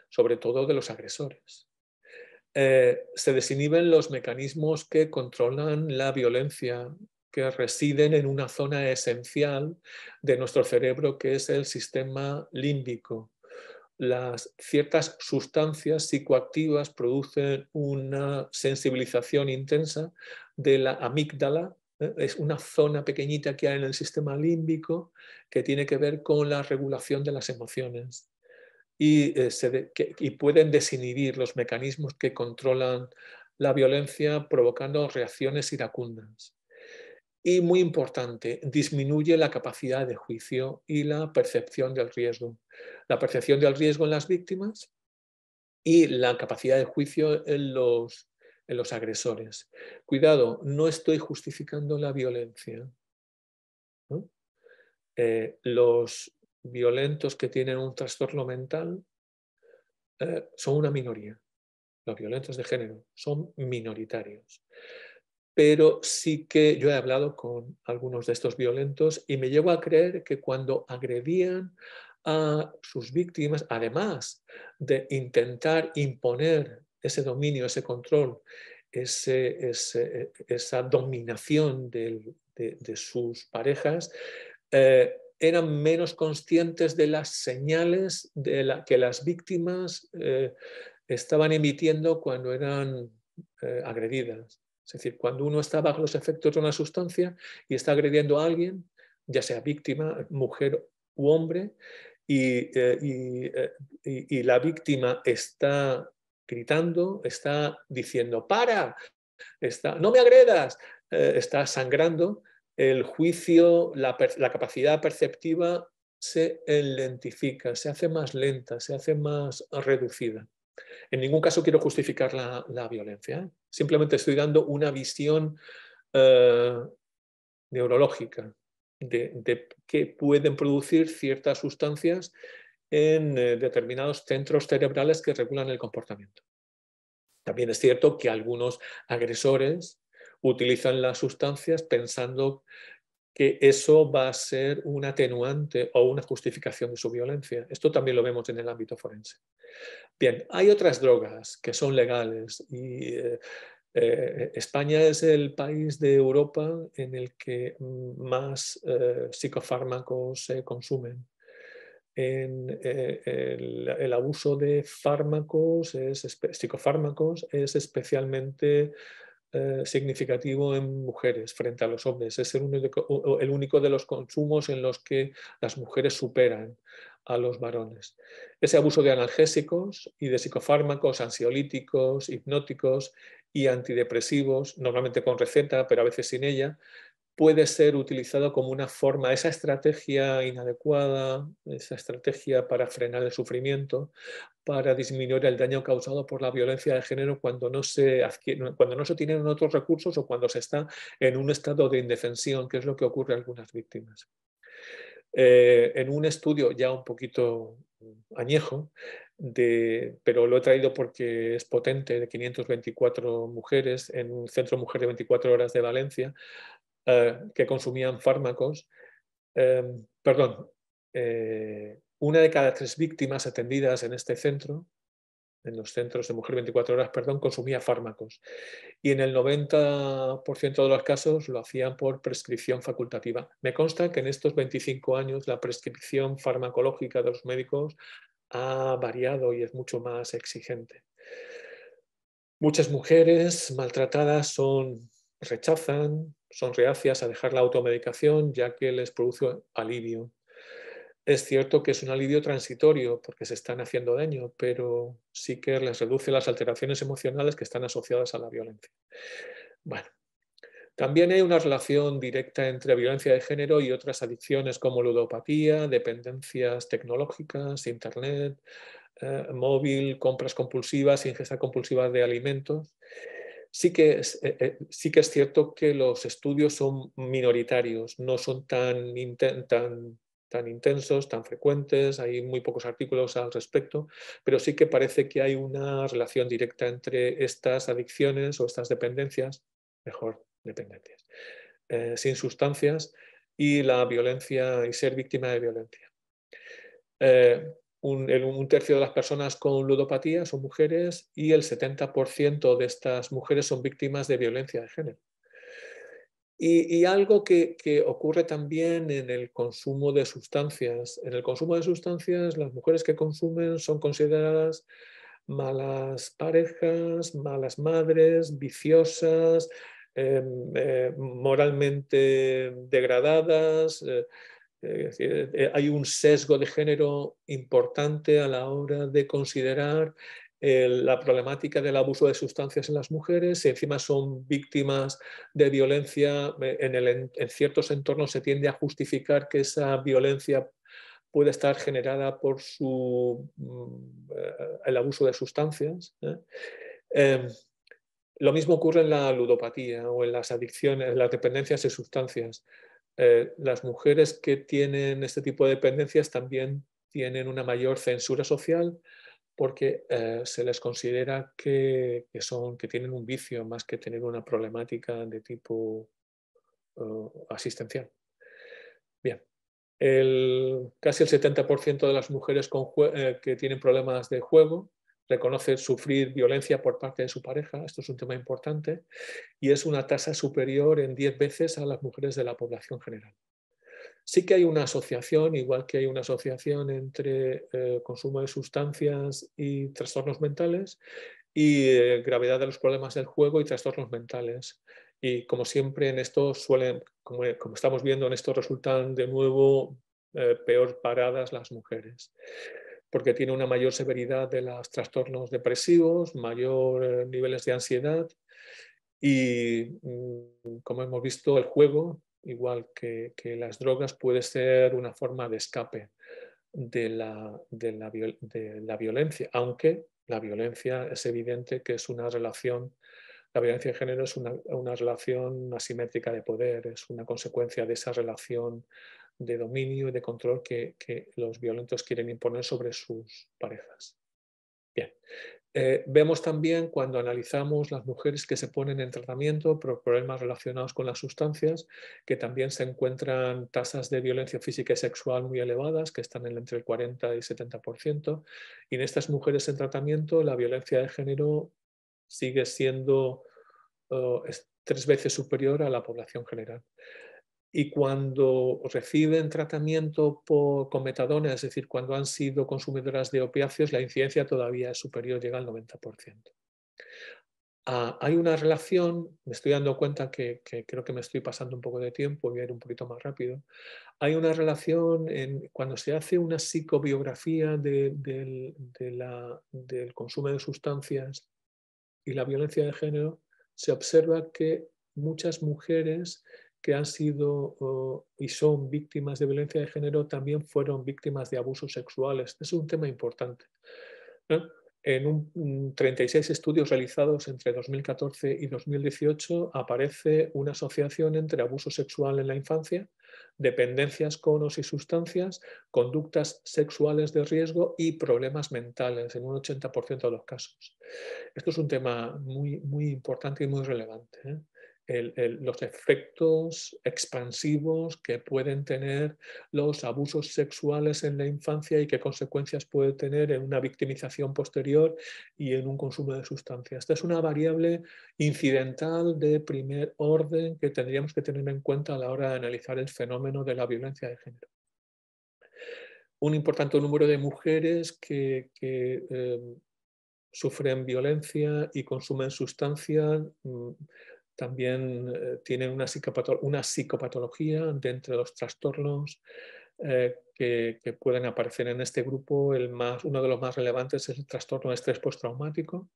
sobre todo de los agresores. Eh, se desinhiben los mecanismos que controlan la violencia que residen en una zona esencial de nuestro cerebro que es el sistema límbico. Las ciertas sustancias psicoactivas producen una sensibilización intensa de la amígdala, ¿eh? es una zona pequeñita que hay en el sistema límbico que tiene que ver con la regulación de las emociones y, eh, y pueden desinhibir los mecanismos que controlan la violencia provocando reacciones iracundas y, muy importante, disminuye la capacidad de juicio y la percepción del riesgo. La percepción del riesgo en las víctimas y la capacidad de juicio en los, agresores. Cuidado, no estoy justificando la violencia. Eh, los violentos que tienen un trastorno mental eh, son una minoría. Los violentos de género son minoritarios pero sí que yo he hablado con algunos de estos violentos y me llevo a creer que cuando agredían a sus víctimas, además de intentar imponer ese dominio, ese control, esa dominación de, sus parejas, eh, eran menos conscientes de las señales que las víctimas eh, estaban emitiendo cuando eran eh, agredidas. Es decir, cuando uno está bajo los efectos de una sustancia y está agrediendo a alguien, ya sea víctima, mujer u hombre, y, eh, eh, la víctima está gritando, está diciendo, para, está, no me agredas, eh, está sangrando, el juicio, la, capacidad perceptiva se lentifica, se hace más lenta, se hace más reducida. En ningún caso quiero justificar la, violencia, ¿eh? simplemente estoy dando una visión eh, neurológica de, que qué pueden producir ciertas sustancias en eh, determinados centros cerebrales que regulan el comportamiento. También es cierto que algunos agresores utilizan las sustancias pensando que eso va a ser un atenuante o una justificación de su violencia. Esto también lo vemos en el ámbito forense. Bien, hay otras drogas que son legales y eh, eh, España es el país de Europa en el que más eh, psicofármacos se consumen. el, abuso de fármacos, psicofármacos, es especialmente eh, significativo en mujeres frente a los hombres. Es el único de los consumos en los que las mujeres superan a los varones. Ese abuso de analgésicos y de psicofármacos, ansiolíticos, hipnóticos y antidepresivos, normalmente con receta, pero a veces sin ella, puede ser utilizado como una forma, esa estrategia inadecuada, esa estrategia para frenar el sufrimiento, para disminuir el daño causado por la violencia de género cuando no se, cuando no se tienen otros recursos o cuando se está en un estado de indefensión, que es lo que ocurre a algunas víctimas. Eh, en un estudio ya un poquito añejo, de, pero lo he traído porque es potente, de 524 mujeres en un centro mujer de 24 horas de Valencia, eh, que consumían fármacos. Em, perdón, eh, una de cada tres víctimas atendidas en este centro, en los centros de mujer 24 horas, perdón, consumía fármacos. Y en el 90% de los casos lo hacían por prescripción facultativa. Me consta que en estos 25 años la prescripción farmacológica de los médicos ha variado y es mucho más exigente. Muchas mujeres maltratadas son, rechazan, son reacias a dejar la automedicación ya que les produce alivio. Es cierto que es un alivio transitorio porque se están haciendo daño, pero sí que les reduce las alteraciones emocionales que están asociadas a la violencia. Bueno, también hay una relación directa entre violencia de género y otras adicciones como ludopatía, dependencias tecnológicas, internet, eh, móvil, compras compulsivas, ingesta compulsiva de alimentos sí que, es, eh, eh, sí que es cierto que los estudios son minoritarios, no son tan, tan, intensos, tan frecuentes, hay muy pocos artículos al respecto, pero sí que parece que hay una relación directa entre estas adicciones o estas dependencias, mejor dependencias, eh, sin sustancias y la violencia y ser víctima de violencia un, tercio de las personas con ludopatía son mujeres y el 70% de estas mujeres son víctimas de violencia de género. Y, algo que, ocurre también en el consumo de sustancias. En el consumo de sustancias, las mujeres que consumen son consideradas malas parejas, malas madres, viciosas, em, eh, moralmente degradadas. Eh, eh, hay un sesgo de género importante a la hora de considerar la problemática del abuso de sustancias en las mujeres, si encima son víctimas de violencia, eh, en, ciertos entornos se tiende a justificar que esa violencia puede estar generada por mm, eh, el abuso de sustancias. Em, lo mismo ocurre en la ludopatía o en las adicciones, en las dependencias de sustancias. Eh, las mujeres que tienen este tipo de dependencias también tienen una mayor censura social porque eh, se les considera que, son, que tienen un vicio más que tener una problemática de tipo eh, asistencial. Bien, casi el 70% de las mujeres que tienen problemas de juego reconoce sufrir violencia por parte de su pareja, esto es un tema importante, y es una tasa superior en 10 veces a las mujeres de la población general. Sí que hay una asociación, igual que hay una asociación entre eh, consumo de sustancias y trastornos mentales, y eh, gravedad de los problemas del juego y trastornos mentales. Y como siempre en esto suelen, como, eh, estamos viendo en esto, resultan de nuevo peor paradas las mujeres porque tiene una mayor severidad de los trastornos depresivos, mayor eh, niveles de ansiedad y, mm, como hemos visto, el juego, igual que, las drogas, puede ser una forma de escape de la, violencia, aunque la violencia es evidente que es una relación la violencia de género es una, una, relación asimétrica de poder, es una consecuencia de esa relación de dominio y de control que, los violentos quieren imponer sobre sus parejas. Bien. Eh, vemos también cuando analizamos las mujeres que se ponen en tratamiento por problemas relacionados con las sustancias, que también se encuentran tasas de violencia física y sexual muy elevadas, que están entre el 40 y 70%. Y en estas mujeres en tratamiento, la violencia de género sigue siendo eh, tres veces superior a la población general y cuando reciben tratamiento con metadona, es decir, cuando han sido consumidoras de opiáceos, la incidencia todavía es superior, llega al 90%. Ah, hay una relación, me estoy dando cuenta que, creo que me estoy pasando un poco de tiempo, voy a ir un poquito más rápido. Hay una relación en, cuando se hace una psicobiografía del consumo de sustancias y la violencia de género, se observa que muchas mujeres que han sido oh, y son víctimas de violencia de género también fueron víctimas de abusos sexuales. Es un tema importante. En un, 36 estudios realizados entre 2014 y 2018 aparece una asociación entre abuso sexual en la infancia, dependencias con o sustancias, conductas sexuales de riesgo y problemas mentales en un 80% de los casos. Esto es un tema muy, muy importante y muy relevante. ¿eh? los efectos expansivos que pueden tener los abusos sexuales en la infancia y qué consecuencias puede tener en una victimización posterior y en un consumo de sustancias. Esta es una variable incidental de primer orden que tendríamos que tener en cuenta a la hora de analizar el fenómeno de la violencia de género un importante número de mujeres que, eh, sufren violencia y consumen sustancias mm, también eh, tienen una, psicopatología, una psicopatología dentro de los trastornos eh, que, pueden aparecer en este grupo. El más, uno de los más relevantes es el trastorno de estrés postraumático.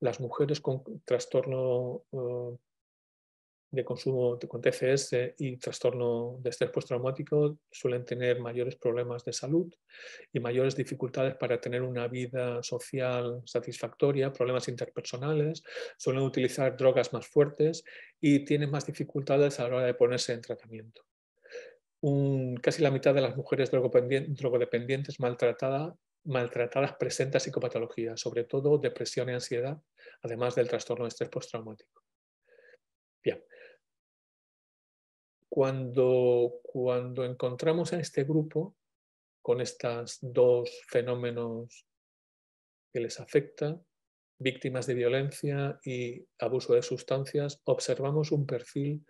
Las mujeres con trastorno eh, de consumo con TCS y trastorno de estrés postraumático suelen tener mayores problemas de salud y mayores dificultades para tener una vida social satisfactoria, problemas interpersonales, suelen utilizar drogas más fuertes y tienen más dificultades a la hora de ponerse en tratamiento. casi la mitad de las mujeres drogodependientes maltratadas presenta psicopatología, sobre todo depresión y ansiedad, además del trastorno de estrés postraumático. cuando, encontramos a este grupo con estos dos fenómenos que les afecta, víctimas de violencia y abuso de sustancias, observamos un perfil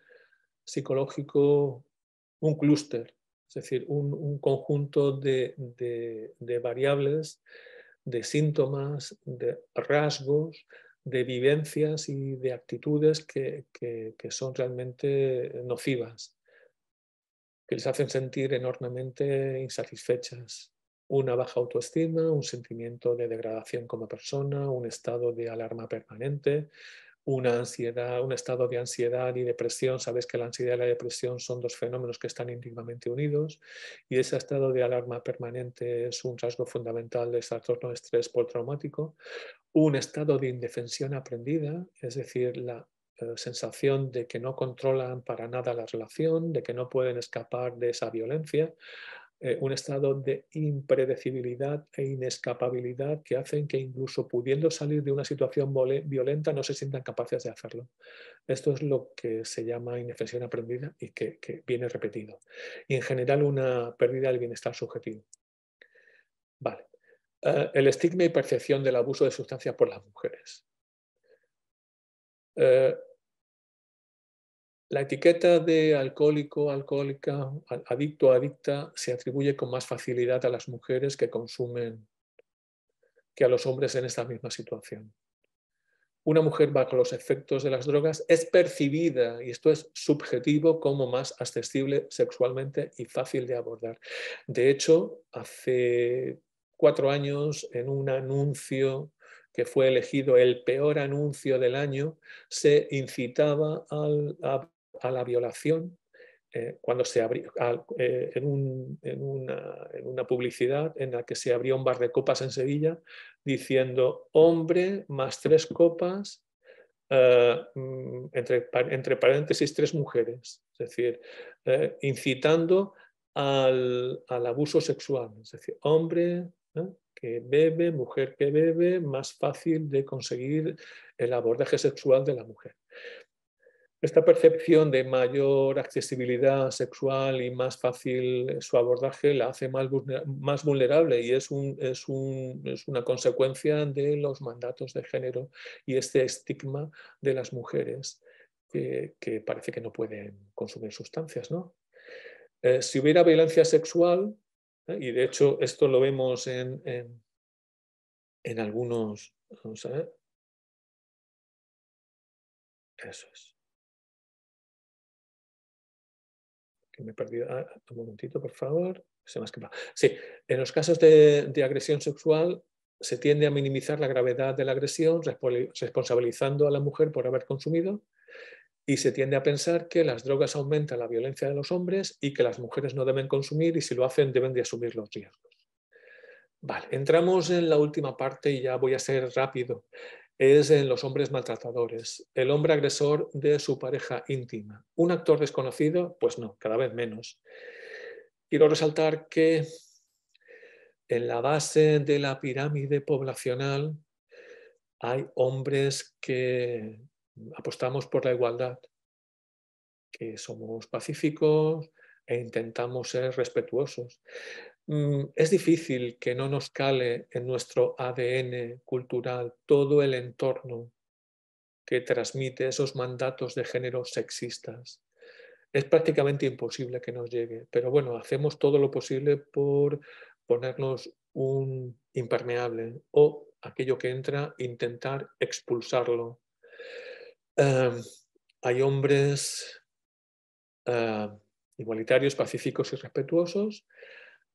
psicológico, un clúster, es decir, un, conjunto de, variables, de síntomas, de rasgos, de vivencias y de actitudes que, son realmente nocivas, que les hacen sentir enormemente insatisfechas. Una baja autoestima, un sentimiento de degradación como persona, un estado de alarma permanente, una ansiedad, un estado de ansiedad y depresión. Sabes que la ansiedad y la depresión son dos fenómenos que están íntimamente unidos y ese estado de alarma permanente es un rasgo fundamental del trastorno de estrés postraumático. Un estado de indefensión aprendida, es decir, la eh, sensación de que no controlan para nada la relación, de que no pueden escapar de esa violencia, eh, un estado de impredecibilidad e inescapabilidad que hacen que incluso pudiendo salir de una situación violenta no se sientan capaces de hacerlo. Esto es lo que se llama indefensión aprendida y que, viene repetido. Y en general una pérdida del bienestar subjetivo. Vale. Eh, el estigma y percepción del abuso de sustancias por las mujeres. Eh, la etiqueta de alcohólico, alcohólica, adicto, adicta se atribuye con más facilidad a las mujeres que consumen que a los hombres en esta misma situación. Una mujer bajo los efectos de las drogas es percibida, y esto es subjetivo, como más accesible sexualmente y fácil de abordar. De hecho, hace cuatro años, en un anuncio que fue elegido el peor anuncio del año, se incitaba al, a a la violación eh, cuando se abrió, eh, en, una, publicidad en la que se abrió un bar de copas en Sevilla diciendo hombre más tres copas, eh, mm, entre, paréntesis tres mujeres, es decir, incitando al, al, abuso sexual, es decir, hombre que bebe, mujer que bebe, más fácil de conseguir el abordaje sexual de la mujer. Esta percepción de mayor accesibilidad sexual y más fácil eh, su abordaje la hace más vulnerable y es, una consecuencia de los mandatos de género y este estigma de las mujeres que, parece que no pueden consumir sustancias. ¿no? Eh, si hubiera violencia sexual, eh, y de hecho esto lo vemos en, en algunos... Vamos Eso es. me he perdido. Ah, un momentito, por favor. Se me escapado Sí, en los casos de, de, agresión sexual se tiende a minimizar la gravedad de la agresión responsabilizando a la mujer por haber consumido y se tiende a pensar que las drogas aumentan la violencia de los hombres y que las mujeres no deben consumir y si lo hacen deben de asumir los riesgos. Vale, entramos en la última parte y ya voy a ser rápido es en Los hombres maltratadores, el hombre agresor de su pareja íntima. ¿Un actor desconocido? Pues no, cada vez menos. Quiero resaltar que en la base de la pirámide poblacional hay hombres que apostamos por la igualdad, que somos pacíficos e intentamos ser respetuosos. Mm, es difícil que no nos cale en nuestro ADN cultural todo el entorno que transmite esos mandatos de género sexistas. Es prácticamente imposible que nos llegue, pero bueno, hacemos todo lo posible por ponernos un impermeable o aquello que entra, intentar expulsarlo. Em, hay hombres em, igualitarios, pacíficos y respetuosos,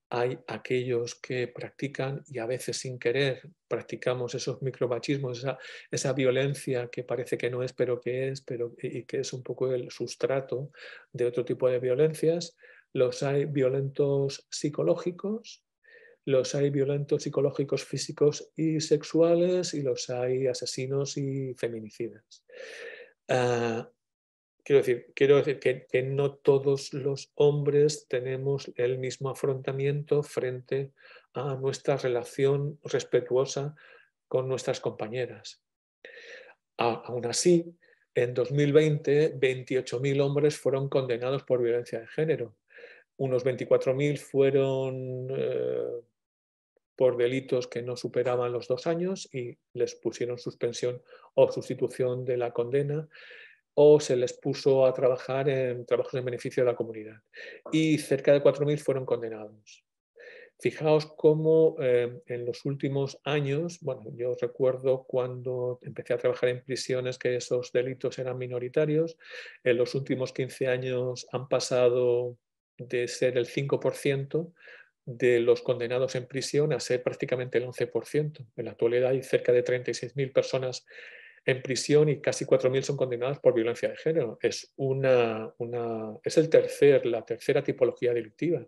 hay aquellos que practican y a veces sin querer practicamos esos micro esa, esa violencia que parece que no es, pero que es, pero, y que es un poco el sustrato de otro tipo de violencias. Los hay violentos psicológicos, los hay violentos psicológicos físicos y sexuales, y los hay asesinos y feminicidas. Ah, Quiero decir, que, no todos los hombres tenemos el mismo afrontamiento frente a nuestra relación respetuosa con nuestras compañeras. aún así, en 2020, 28.000 hombres fueron condenados por violencia de género. Unos 24.000 fueron eh, por delitos que no superaban los dos años y les pusieron suspensión o sustitución de la condena o se les puso a trabajar en trabajos en beneficio de la comunidad. Y cerca de 4.000 fueron condenados. Fijaos cómo eh, en los últimos años, bueno, yo recuerdo cuando empecé a trabajar en prisiones que esos delitos eran minoritarios, en los últimos 15 años han pasado de ser el 5% de los condenados en prisión a ser prácticamente el 11%. En la actualidad hay cerca de 36.000 personas en prisión y casi 4.000 son condenadas por violencia de género. Es, una, una, es el tercer, la tercera tipología delictiva.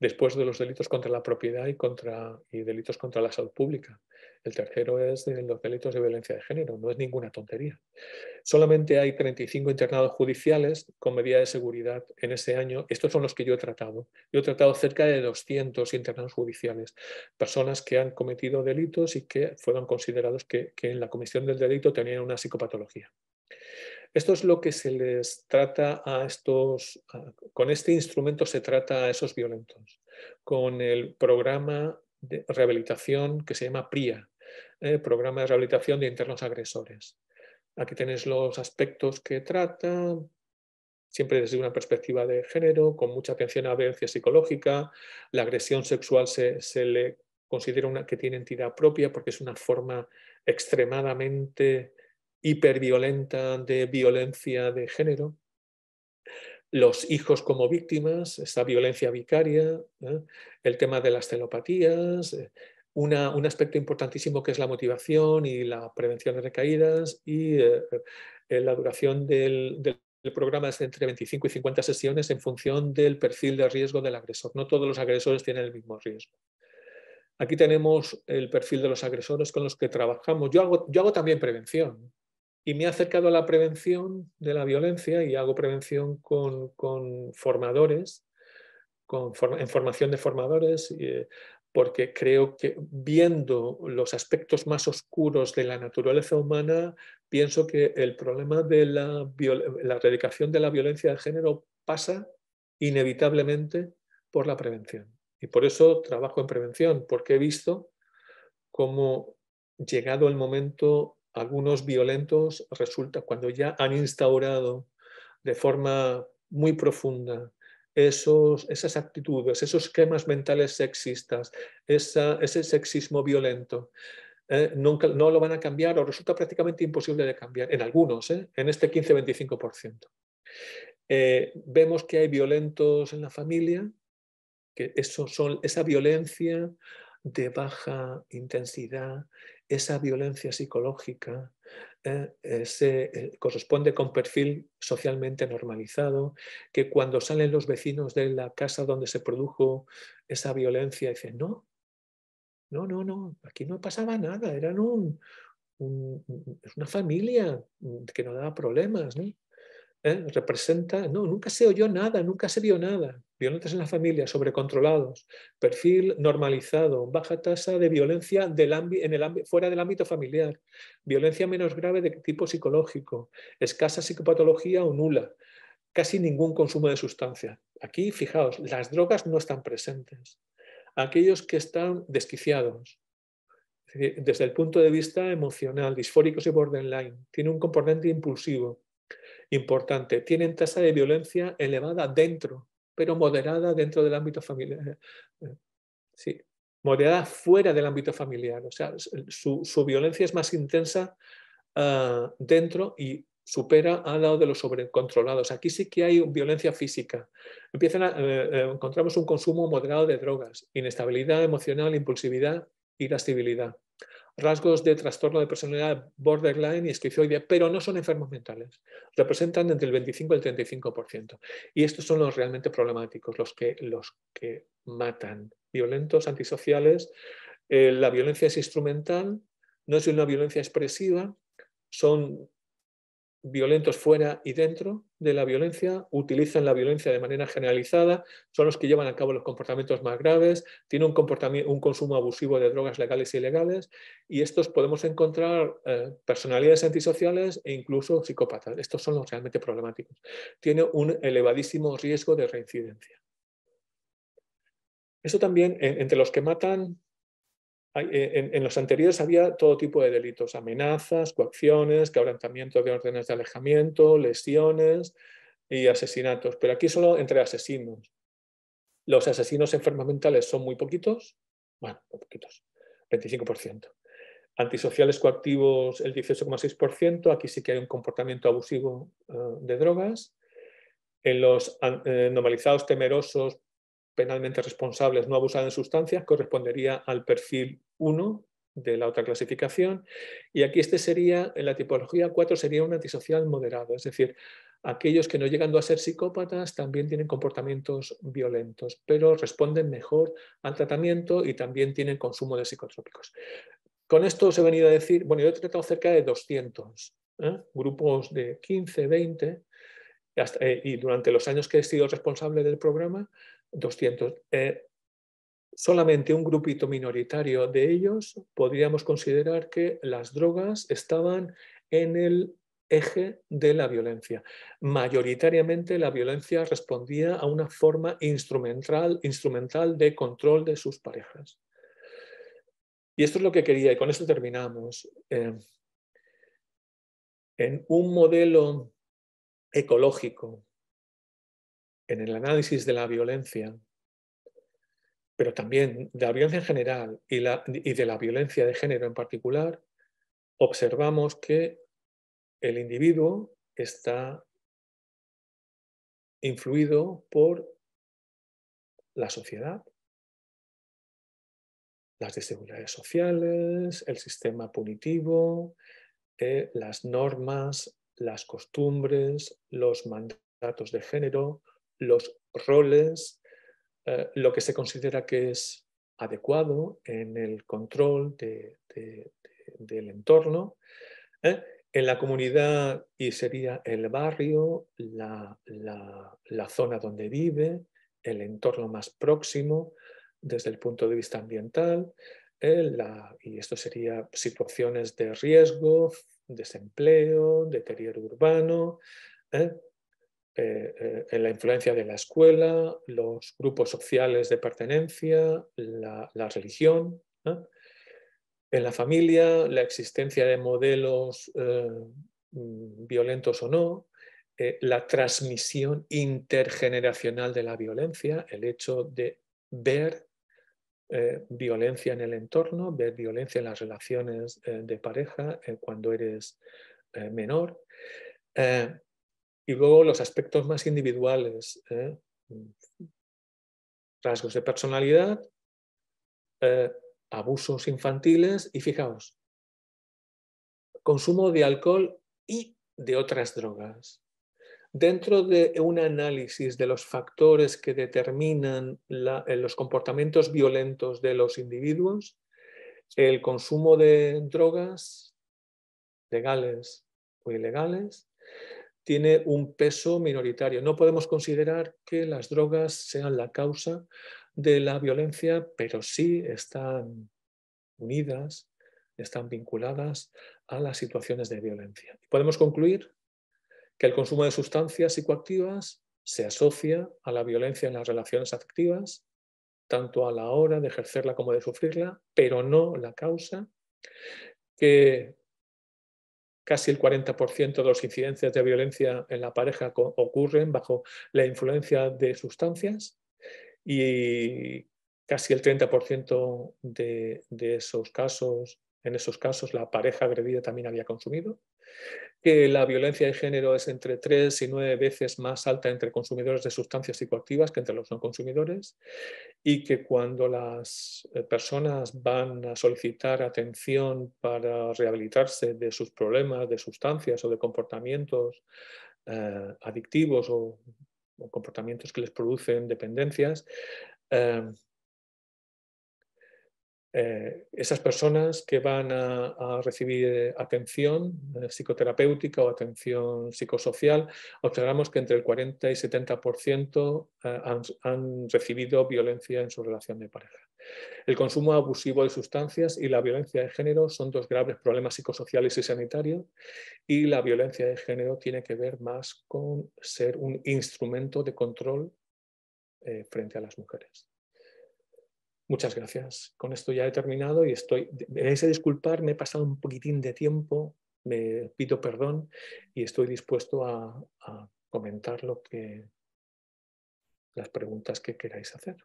Después de los delitos contra la propiedad y, contra, delitos contra la salud pública. El tercero es los delitos de violencia de género, no es ninguna tontería. Solamente hay 35 internados judiciales con medida de seguridad en ese año. Estos son los que yo he tratado. Yo he tratado cerca de 200 internados judiciales, personas que han cometido delitos y que fueron considerados que en la comisión del delito tenían una psicopatología. Esto es lo que se les trata a estos, con este instrumento se trata a esos violentos, con el programa de rehabilitación que se llama PRIA, eh, Programa de Rehabilitación de Internos Agresores. Aquí tenéis los aspectos que trata, siempre desde una perspectiva de género, con mucha atención a la violencia psicológica, la agresión sexual se, se le considera una que tiene entidad propia porque es una forma extremadamente hiperviolenta de violencia de género, los hijos como víctimas, esta violencia vicaria, ¿eh? el tema de las celopatías, eh, un aspecto importantísimo que es la motivación y la prevención de recaídas y eh, la duración del, programa es entre 25 y 50 sesiones en función del perfil de riesgo del agresor. No todos los agresores tienen el mismo riesgo. Aquí tenemos el perfil de los agresores con los que trabajamos. Yo yo hago también prevención y me he acercado a la prevención de la violencia y hago prevención con, formadores, con en formación de formadores, eh, porque creo que viendo los aspectos más oscuros de la naturaleza humana, pienso que el problema de la, la erradicación de la violencia de género pasa inevitablemente por la prevención. Y por eso trabajo en prevención, porque he visto cómo llegado el momento algunos violentos resulta cuando ya han instaurado de forma muy profunda esos, esas actitudes, esos esquemas mentales sexistas, ese sexismo violento. Eh, no lo van a cambiar o resulta prácticamente imposible de cambiar, en algunos, eh, en este 15-25%. Eh, vemos que hay violentos en la familia, que son, esa violencia de baja intensidad, esa violencia psicológica eh, eh, se eh, corresponde con perfil socialmente normalizado, que cuando salen los vecinos de la casa donde se produjo esa violencia, dicen, no, no, no, aquí no pasaba nada, eran un, una familia mm, que no daba problemas. ¿no? ¿Eh? representa, no, nunca se oyó nada, nunca se vio nada. Violentas en la familia, sobrecontrolados, perfil normalizado, baja tasa de violencia del en fuera del ámbito familiar, violencia menos grave de tipo psicológico, escasa psicopatología o nula, casi ningún consumo de sustancia. Aquí, fijaos, las drogas no están presentes. Aquellos que están desquiciados, desde el punto de vista emocional, disfóricos y borderline, tiene un componente impulsivo, importante. Tienen tasa de violencia elevada dentro, pero moderada dentro del ámbito familiar. Eh, sí, moderada fuera del ámbito familiar. O sea, su, violencia es más intensa ah, dentro y supera al lado de los sobrecontrolados. Aquí sí que hay violencia física. Empiezan eh, eh, encontramos un consumo moderado de drogas, inestabilidad emocional, impulsividad, y irascibilidad rasgos de trastorno de personalidad borderline y esquizoide, pero no son enfermos mentales. Representan entre el 25 y el 35%. Y estos son los realmente problemáticos, los que, los que matan. Violentos, antisociales, eh, la violencia es instrumental, no es una violencia expresiva, son violentos fuera y dentro de la violencia, utilizan la violencia de manera generalizada, son los que llevan a cabo los comportamientos más graves, tienen un, un consumo abusivo de drogas legales y ilegales, y estos podemos encontrar eh, personalidades antisociales e incluso psicópatas. Estos son los realmente problemáticos. Tiene un elevadísimo riesgo de reincidencia. Eso también, entre los que matan eh, en, los anteriores había todo tipo de delitos, amenazas, coacciones, quebrantamiento de órdenes de alejamiento, lesiones y asesinatos, pero aquí solo entre asesinos. Los asesinos enfermamentales son muy poquitos, bueno, muy poquitos, 25%. Antisociales coactivos, el 18,6%, aquí sí que hay un comportamiento abusivo eh, de drogas. En los eh, normalizados temerosos, penalmente responsables no abusados en sustancias correspondería al perfil 1 de la otra clasificación. Y aquí este sería, en la tipología 4, sería un antisocial moderado, es decir, aquellos que no llegando a ser psicópatas también tienen comportamientos violentos, pero responden mejor al tratamiento y también tienen consumo de psicotrópicos. Con esto os he venido a decir, bueno, yo he tratado cerca de 200, ¿eh? grupos de 15, 20, eh, y durante los años que he sido responsable del programa, 200. Eh, solamente un grupito minoritario de ellos podríamos considerar que las drogas estaban en el eje de la violencia. Mayoritariamente la violencia respondía a una forma instrumental, instrumental de control de sus parejas. Y esto es lo que quería, y con esto terminamos. Eh, en un modelo ecológico en el análisis de la violencia, pero también de la violencia en general y, de la violencia de género en particular, observamos que el individuo está influido por la sociedad, las desigualdades sociales, el sistema punitivo, eh, las normas, las costumbres, los mandatos de género, los roles, eh, lo que se considera que es adecuado en el control del entorno. ¿eh? En la comunidad y sería el barrio, la, zona donde vive, el entorno más próximo desde el punto de vista ambiental, ¿eh? y esto sería situaciones de riesgo, desempleo, deterioro urbano, eh, en la influencia de la escuela, los grupos sociales de pertenencia, la, religión, en la familia, la existencia de modelos eh, mm, violentos o no, eh, la transmisión intergeneracional de la violencia, el hecho de ver violencia en el entorno, ver violencia en las relaciones de pareja cuando eres menor, y luego los aspectos más individuales, ¿eh? mm. rasgos de personalidad, eh, abusos infantiles y fijaos, consumo de alcohol y de otras drogas. Dentro de un análisis de los factores que determinan eh, los comportamientos violentos de los individuos, el consumo de drogas legales o ilegales, tiene un peso minoritario. No podemos considerar que las drogas sean la causa de la violencia, pero sí están unidas, están vinculadas a las situaciones de violencia. Podemos concluir que el consumo de sustancias psicoactivas se asocia a la violencia en las relaciones afectivas, tanto a la hora de ejercerla como de sufrirla, pero no la causa, que Casi el 40% de las incidencias de violencia en la pareja ocurren bajo la influencia de sustancias y casi el 30% de, de esos casos, en esos casos, la pareja agredida también había consumido que la violencia de género es entre tres y nueve veces más alta entre consumidores de sustancias psicoactivas que entre los no consumidores y que cuando las eh, personas van a solicitar atención para rehabilitarse de sus problemas de sustancias o de comportamientos eh, adictivos o, comportamientos que les producen dependencias, eh, eh, esas personas que van a, recibir eh, atención eh, psicoterapéutica o atención psicosocial, observamos que entre el 40 y 70% han, recibido violencia en su relación de pareja. El consumo abusivo de sustancias y la violencia de género son dos graves problemas psicosociales y sanitarios y la violencia de género tiene que ver más con ser un instrumento de control frente a las mujeres. Muchas gracias. Con esto ya he terminado y estoy. Debéis a disculpar, me he pasado un poquitín de tiempo, me pido perdón y estoy dispuesto a, comentar lo que las preguntas que queráis hacer.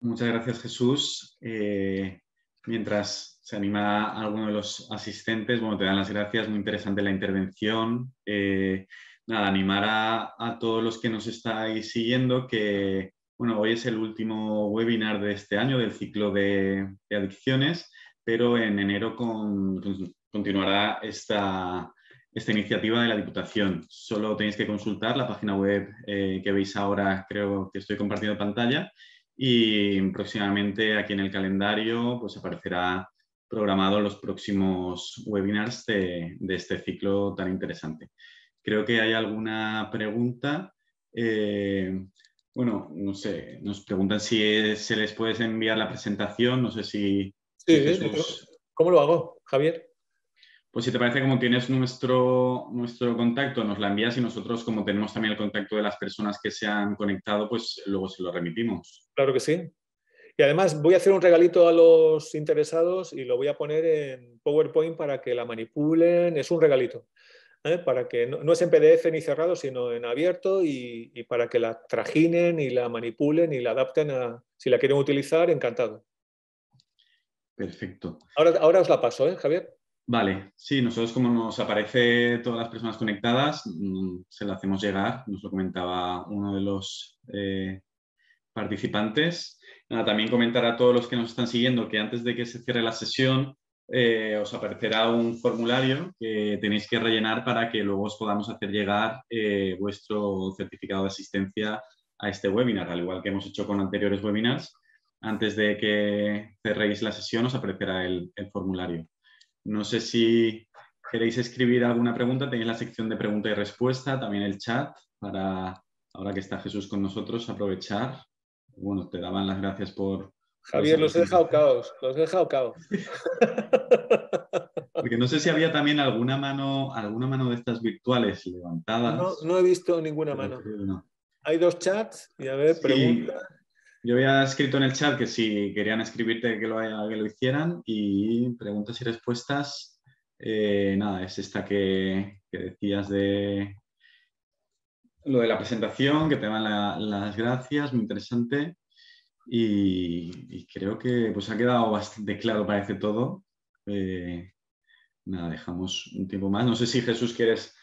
Muchas gracias, Jesús. Eh, mientras se anima alguno de los asistentes, bueno, te dan las gracias, muy interesante la intervención. Eh, nada, animar a, a todos los que nos estáis siguiendo que bueno, hoy es el último webinar de este año del ciclo de, adicciones, pero en enero continuará esta, esta, iniciativa de la Diputación. Solo tenéis que consultar la página web eh, que veis ahora, creo que estoy compartiendo pantalla, y próximamente aquí en el calendario pues aparecerá programado los próximos webinars de, este ciclo tan interesante. Creo que hay alguna pregunta. Eh, bueno, no sé, nos preguntan si se les puede enviar la presentación, no sé si... Sí, ¿Cómo lo hago, Javier? Pues si te parece, como tienes nuestro, nuestro contacto, nos la envías y nosotros, como tenemos también el contacto de las personas que se han conectado, pues luego se lo remitimos. Claro que sí. Y además voy a hacer un regalito a los interesados y lo voy a poner en PowerPoint para que la manipulen. Es un regalito. ¿eh? para que no, es en PDF ni cerrado, sino en abierto y, para que la trajinen y la manipulen y la adapten a, si la quieren utilizar, encantado. Perfecto. Ahora, ahora os la paso, ¿eh, Javier. Vale, sí, nosotros como nos aparece todas las personas conectadas, mm, se la hacemos llegar, nos lo comentaba uno de los eh, participantes. también comentar a todos los que nos están siguiendo que antes de que se cierre la sesión, eh, os aparecerá un formulario que tenéis que rellenar para que luego os podamos hacer llegar eh, vuestro certificado de asistencia a este webinar, al igual que hemos hecho con anteriores webinars. Antes de que cerréis la sesión os aparecerá el formulario. No sé si queréis escribir alguna pregunta, tenéis la sección de pregunta y respuesta, también el chat, para ahora que está Jesús con nosotros, aprovechar. Bueno, te daban las gracias por, Javier, los he dejado caos, los he dejado caos. Porque no sé si había también alguna mano, alguna mano de estas virtuales levantadas. No, he visto ninguna mano. Hay dos chats y a ver, Yo había escrito en el chat que si querían escribirte que lo, que lo hicieran y preguntas y respuestas. Eh, nada, es esta que, decías de lo de la presentación, que te dan las gracias, muy interesante. Y, creo que pues, ha quedado bastante claro, parece todo. Eh, nada, dejamos un tiempo más. No sé si Jesús quieres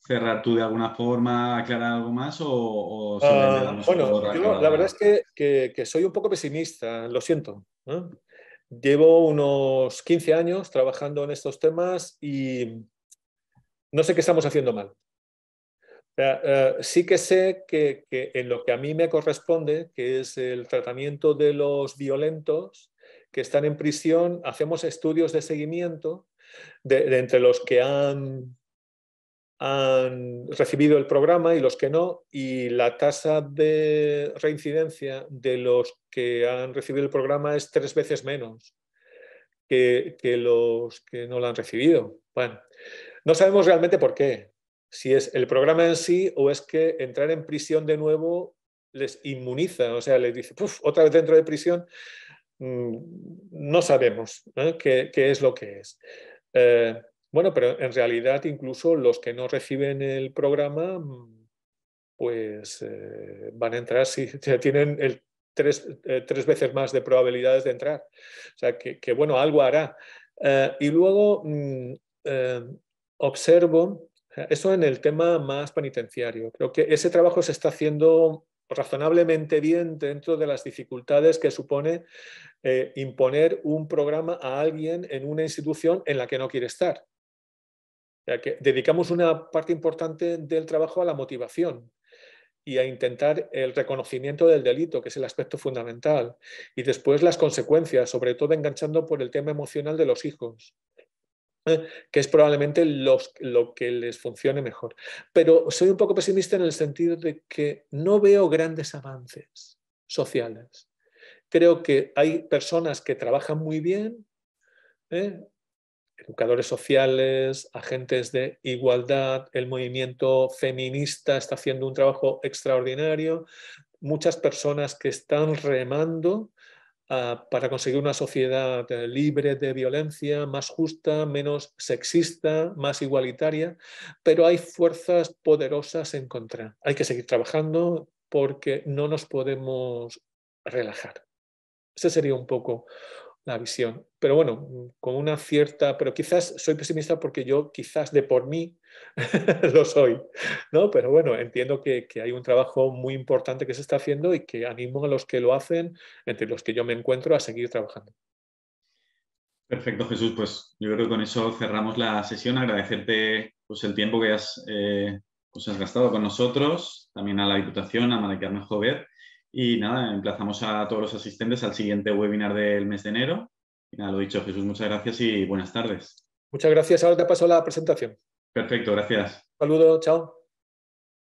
cerrar tú de alguna forma, aclarar algo más o... Ah, bueno, la verdad es que, soy un poco pesimista, lo siento. Llevo unos 15 años trabajando en estos temas y no sé qué estamos haciendo mal. Eh, sí que sé que, en lo que a mí me corresponde, que es el tratamiento de los violentos que están en prisión, hacemos estudios de seguimiento de, entre los que han, recibido el programa y los que no, y la tasa de reincidencia de los que han recibido el programa es tres veces menos que, que los que no lo han recibido. Bueno, no sabemos realmente por qué, si es el programa en sí o es que entrar en prisión de nuevo les inmuniza, o sea, les dice, puff otra vez dentro de prisión, mm, no sabemos qué, es lo que es. Eh, bueno, pero en realidad incluso los que no reciben el programa, pues eh, van a entrar, si tienen eh, tres, veces más de probabilidades de entrar. O sea, que, que bueno, algo hará. y luego mm, observo eso en el tema más penitenciario. Creo que ese trabajo se está haciendo razonablemente bien dentro de las dificultades que supone eh, imponer un programa a alguien en una institución en la que no quiere estar. dedicamos una parte importante del trabajo a la motivación y a intentar el reconocimiento del delito, que es el aspecto fundamental, y después las consecuencias, sobre todo enganchando por el tema emocional de los hijos que es probablemente lo que les funcione mejor. Pero soy un poco pesimista en el sentido de que no veo grandes avances sociales. Creo que hay personas que trabajan muy bien, ¿eh? educadores sociales, agentes de igualdad, el movimiento feminista está haciendo un trabajo extraordinario, muchas personas que están remando para conseguir una sociedad eh, libre de violencia, más justa, menos sexista, más igualitaria, pero hay fuerzas poderosas en contra. Hay que seguir trabajando porque no nos podemos relajar. Ese sería un poco la visión. Pero bueno, mm, con una cierta, pero quizás soy pesimista porque yo quizás de por mí lo soy, ¿no? Pero bueno, entiendo que, hay un trabajo muy importante que se está haciendo y que animo a los que lo hacen, entre los que yo me encuentro, a seguir trabajando. Perfecto, Jesús. Pues yo creo que con eso cerramos la sesión. Agradecerte pues, el tiempo que has, eh, pues, has gastado con nosotros, también a la Diputación, a Maricarmen y nada, emplazamos a todos los asistentes al siguiente webinar del mes de enero. Y nada, lo dicho, Jesús, muchas gracias y buenas tardes. Muchas gracias. Ahora te paso la presentación. Perfecto, gracias. Saludos, chao.